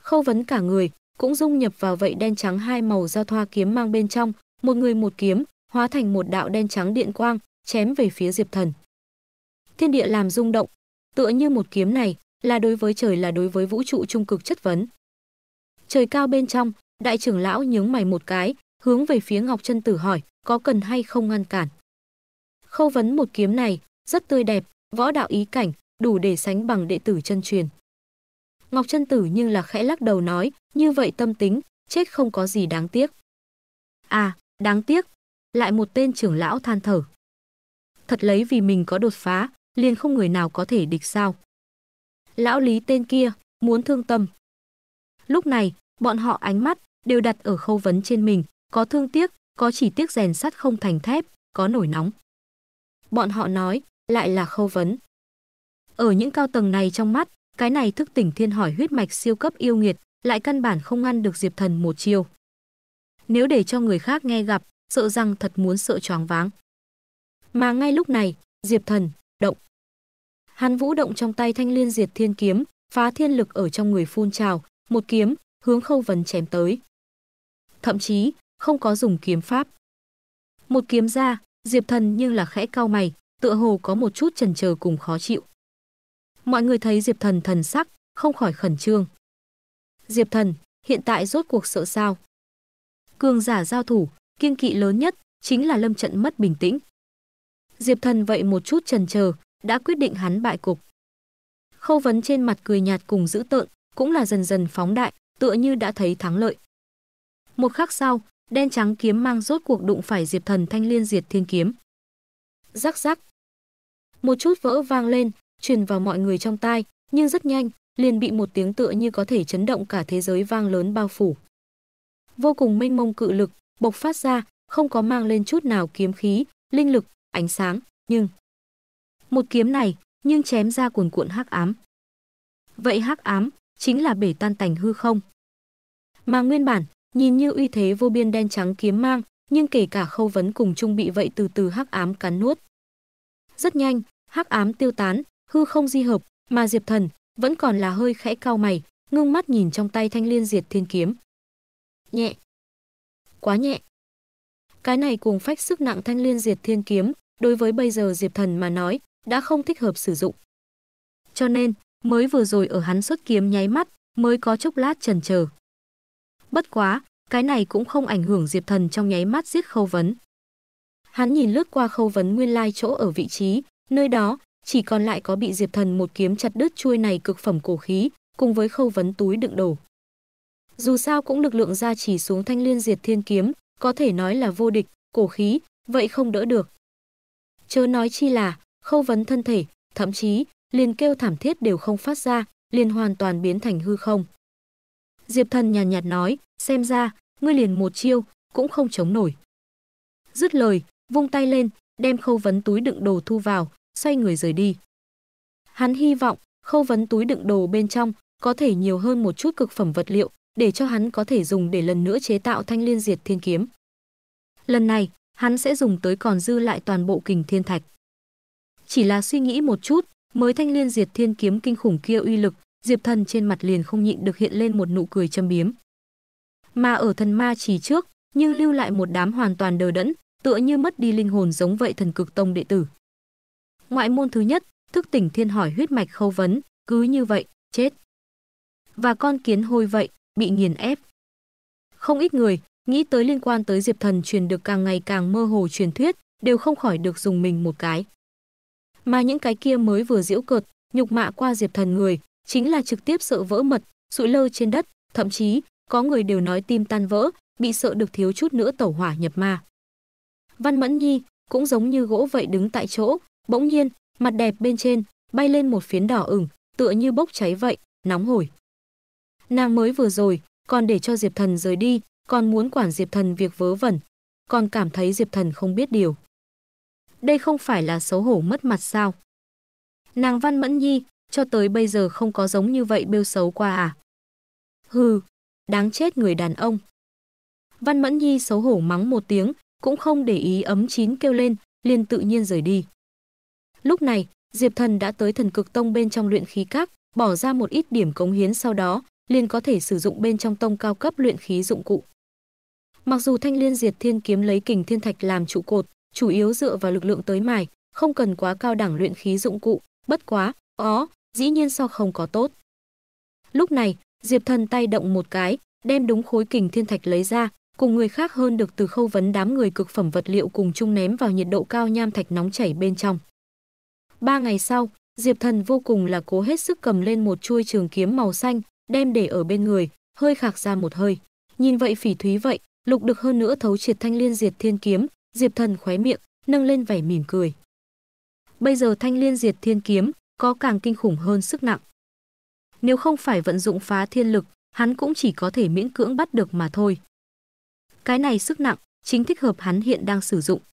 [SPEAKER 1] Khâu Vấn cả người, cũng dung nhập vào vậy đen trắng hai màu giao thoa kiếm mang bên trong, một người một kiếm, hóa thành một đạo đen trắng điện quang, chém về phía Diệp Thần thiên địa làm rung động. Tựa như một kiếm này, là đối với trời là đối với vũ trụ trung cực chất vấn. Trời cao bên trong, đại trưởng lão nhướng mày một cái, hướng về phía Ngọc Chân Tử hỏi, có cần hay không ngăn cản. Khâu vấn một kiếm này, rất tươi đẹp, võ đạo ý cảnh, đủ để sánh bằng đệ tử chân truyền. Ngọc Chân Tử nhưng là khẽ lắc đầu nói, như vậy tâm tính, chết không có gì đáng tiếc. À, đáng tiếc, lại một tên trưởng lão than thở. Thật lấy vì mình có đột phá, liền không người nào có thể địch sao. Lão Lý tên kia, muốn thương tâm. Lúc này, bọn họ ánh mắt đều đặt ở khâu vấn trên mình, có thương tiếc, có chỉ tiếc rèn sắt không thành thép, có nổi nóng. Bọn họ nói, lại là khâu vấn. Ở những cao tầng này trong mắt, cái này thức tỉnh thiên hỏi huyết mạch siêu cấp yêu nghiệt, lại căn bản không ngăn được Diệp Thần một chiều. Nếu để cho người khác nghe gặp, sợ rằng thật muốn sợ choáng váng. Mà ngay lúc này, Diệp Thần động. Hắn vũ động trong tay thanh liên diệt thiên kiếm, phá thiên lực ở trong người phun trào, một kiếm, hướng khâu vần chém tới. Thậm chí, không có dùng kiếm pháp. Một kiếm ra, Diệp Thần nhưng là khẽ cau mày, tựa hồ có một chút chần chờ cùng khó chịu. Mọi người thấy Diệp Thần thần sắc, không khỏi khẩn trương. Diệp Thần, hiện tại rốt cuộc sợ sao? Cường giả giao thủ, kiêng kỵ lớn nhất chính là Lâm Trận mất bình tĩnh. Diệp Thần vậy một chút chần chờ, đã quyết định hắn bại cục. Khâu vấn trên mặt cười nhạt cùng giữ tợn, cũng là dần dần phóng đại, tựa như đã thấy thắng lợi. Một khắc sau, đen trắng kiếm mang rốt cuộc đụng phải Diệp Thần thanh liên diệt thiên kiếm. Rắc rắc. Một chút vỡ vang lên, truyền vào mọi người trong tai, nhưng rất nhanh, liền bị một tiếng tựa như có thể chấn động cả thế giới vang lớn bao phủ. Vô cùng mênh mông cự lực, bộc phát ra, không có mang lên chút nào kiếm khí, linh lực, ánh sáng, nhưng một kiếm này nhưng chém ra cuồn cuộn hắc ám. Vậy hắc ám chính là bể tan tành hư không. Mà nguyên bản, nhìn như uy thế vô biên đen trắng kiếm mang, nhưng kể cả khâu vấn cùng trung bị vậy từ từ hắc ám cắn nuốt. Rất nhanh, hắc ám tiêu tán, hư không di hợp, mà Diệp Thần vẫn còn là hơi khẽ cao mày, ngưng mắt nhìn trong tay thanh liên diệt thiên kiếm. Nhẹ. Quá nhẹ. Cái này cùng phách sức nặng thanh liên diệt thiên kiếm, đối với bây giờ Diệp Thần mà nói, đã không thích hợp sử dụng. Cho nên, mới vừa rồi ở hắn xuất kiếm nháy mắt, mới có chốc lát trần chờ. Bất quá, cái này cũng không ảnh hưởng Diệp Thần trong nháy mắt giết khâu vấn. Hắn nhìn lướt qua khâu vấn nguyên lai chỗ ở vị trí, nơi đó chỉ còn lại có bị Diệp Thần một kiếm chặt đứt chuôi này cực phẩm cổ khí, cùng với khâu vấn túi đựng đồ. Dù sao cũng lực lượng ra chỉ xuống thanh liên diệt thiên kiếm, có thể nói là vô địch, cổ khí, vậy không đỡ được chớ nói chi là khâu vấn thân thể, thậm chí liền kêu thảm thiết đều không phát ra, liền hoàn toàn biến thành hư không. Diệp Thần nhàn nhạt, nhạt nói, xem ra, ngươi liền một chiêu, cũng không chống nổi. Dứt lời, vung tay lên, đem khâu vấn túi đựng đồ thu vào, xoay người rời đi. Hắn hy vọng, khâu vấn túi đựng đồ bên trong, có thể nhiều hơn một chút cực phẩm vật liệu, để cho hắn có thể dùng để lần nữa chế tạo thanh liên diệt thiên kiếm. Lần này, hắn sẽ dùng tới còn dư lại toàn bộ kình thiên thạch. Chỉ là suy nghĩ một chút, mới thanh liên diệt thiên kiếm kinh khủng kia uy lực, Diệp Thần trên mặt liền không nhịn được hiện lên một nụ cười châm biếm. Mà ở thần ma chỉ trước, nhưng lưu lại một đám hoàn toàn đờ đẫn, tựa như mất đi linh hồn giống vậy thần cực tông đệ tử. Ngoại môn thứ nhất, thức tỉnh thiên hỏi huyết mạch khâu vấn, cứ như vậy, chết. Và con kiến hôi vậy, bị nghiền ép. Không ít người, nghĩ tới liên quan tới Diệp Thần truyền được càng ngày càng mơ hồ truyền thuyết, đều không khỏi được dùng mình một cái. Mà những cái kia mới vừa diễu cợt, nhục mạ qua Diệp Thần người, chính là trực tiếp sợ vỡ mật, sụi lơ trên đất, thậm chí có người đều nói tim tan vỡ, bị sợ được thiếu chút nữa tẩu hỏa nhập ma. Văn Mẫn Nhi cũng giống như gỗ vậy đứng tại chỗ, bỗng nhiên, mặt đẹp bên trên bay lên một phiến đỏ ửng, tựa như bốc cháy vậy, nóng hổi. Nàng mới vừa rồi còn để cho Diệp Thần rời đi, còn muốn quản Diệp Thần việc vớ vẩn, còn cảm thấy Diệp Thần không biết điều. Đây không phải là xấu hổ mất mặt sao? Nàng Văn Mẫn Nhi, cho tới bây giờ không có giống như vậy bêu xấu qua à? Hừ, đáng chết người đàn ông. Văn Mẫn Nhi xấu hổ mắng một tiếng, cũng không để ý ấm chín kêu lên, liền tự nhiên rời đi. Lúc này, Diệp Thần đã tới thần cực tông bên trong luyện khí các, bỏ ra một ít điểm cống hiến sau đó, liền có thể sử dụng bên trong tông cao cấp luyện khí dụng cụ. Mặc dù Thanh Liên Diệt Thiên kiếm lấy kình thiên thạch làm trụ cột, chủ yếu dựa vào lực lượng tới mài, không cần quá cao đẳng luyện khí dụng cụ, bất quá, ó, dĩ nhiên sao không có tốt. Lúc này, Diệp Thần tay động một cái, đem đúng khối kình thiên thạch lấy ra, cùng người khác hơn được từ khâu vấn đám người cực phẩm vật liệu cùng chung ném vào nhiệt độ cao nham thạch nóng chảy bên trong. Ba ngày sau, Diệp Thần vô cùng là cố hết sức cầm lên một chuôi trường kiếm màu xanh, đem để ở bên người, hơi khạc ra một hơi. Nhìn vậy phỉ thúy vậy, lục được hơn nữa thấu triệt thanh liên diệt thiên kiếm, Diệp Thần khóe miệng nâng lên vẻ mỉm cười. Bây giờ thanh liên diệt thiên kiếm có càng kinh khủng hơn sức nặng. Nếu không phải vận dụng phá thiên lực, hắn cũng chỉ có thể miễn cưỡng bắt được mà thôi. Cái này sức nặng chính thích hợp hắn hiện đang sử dụng.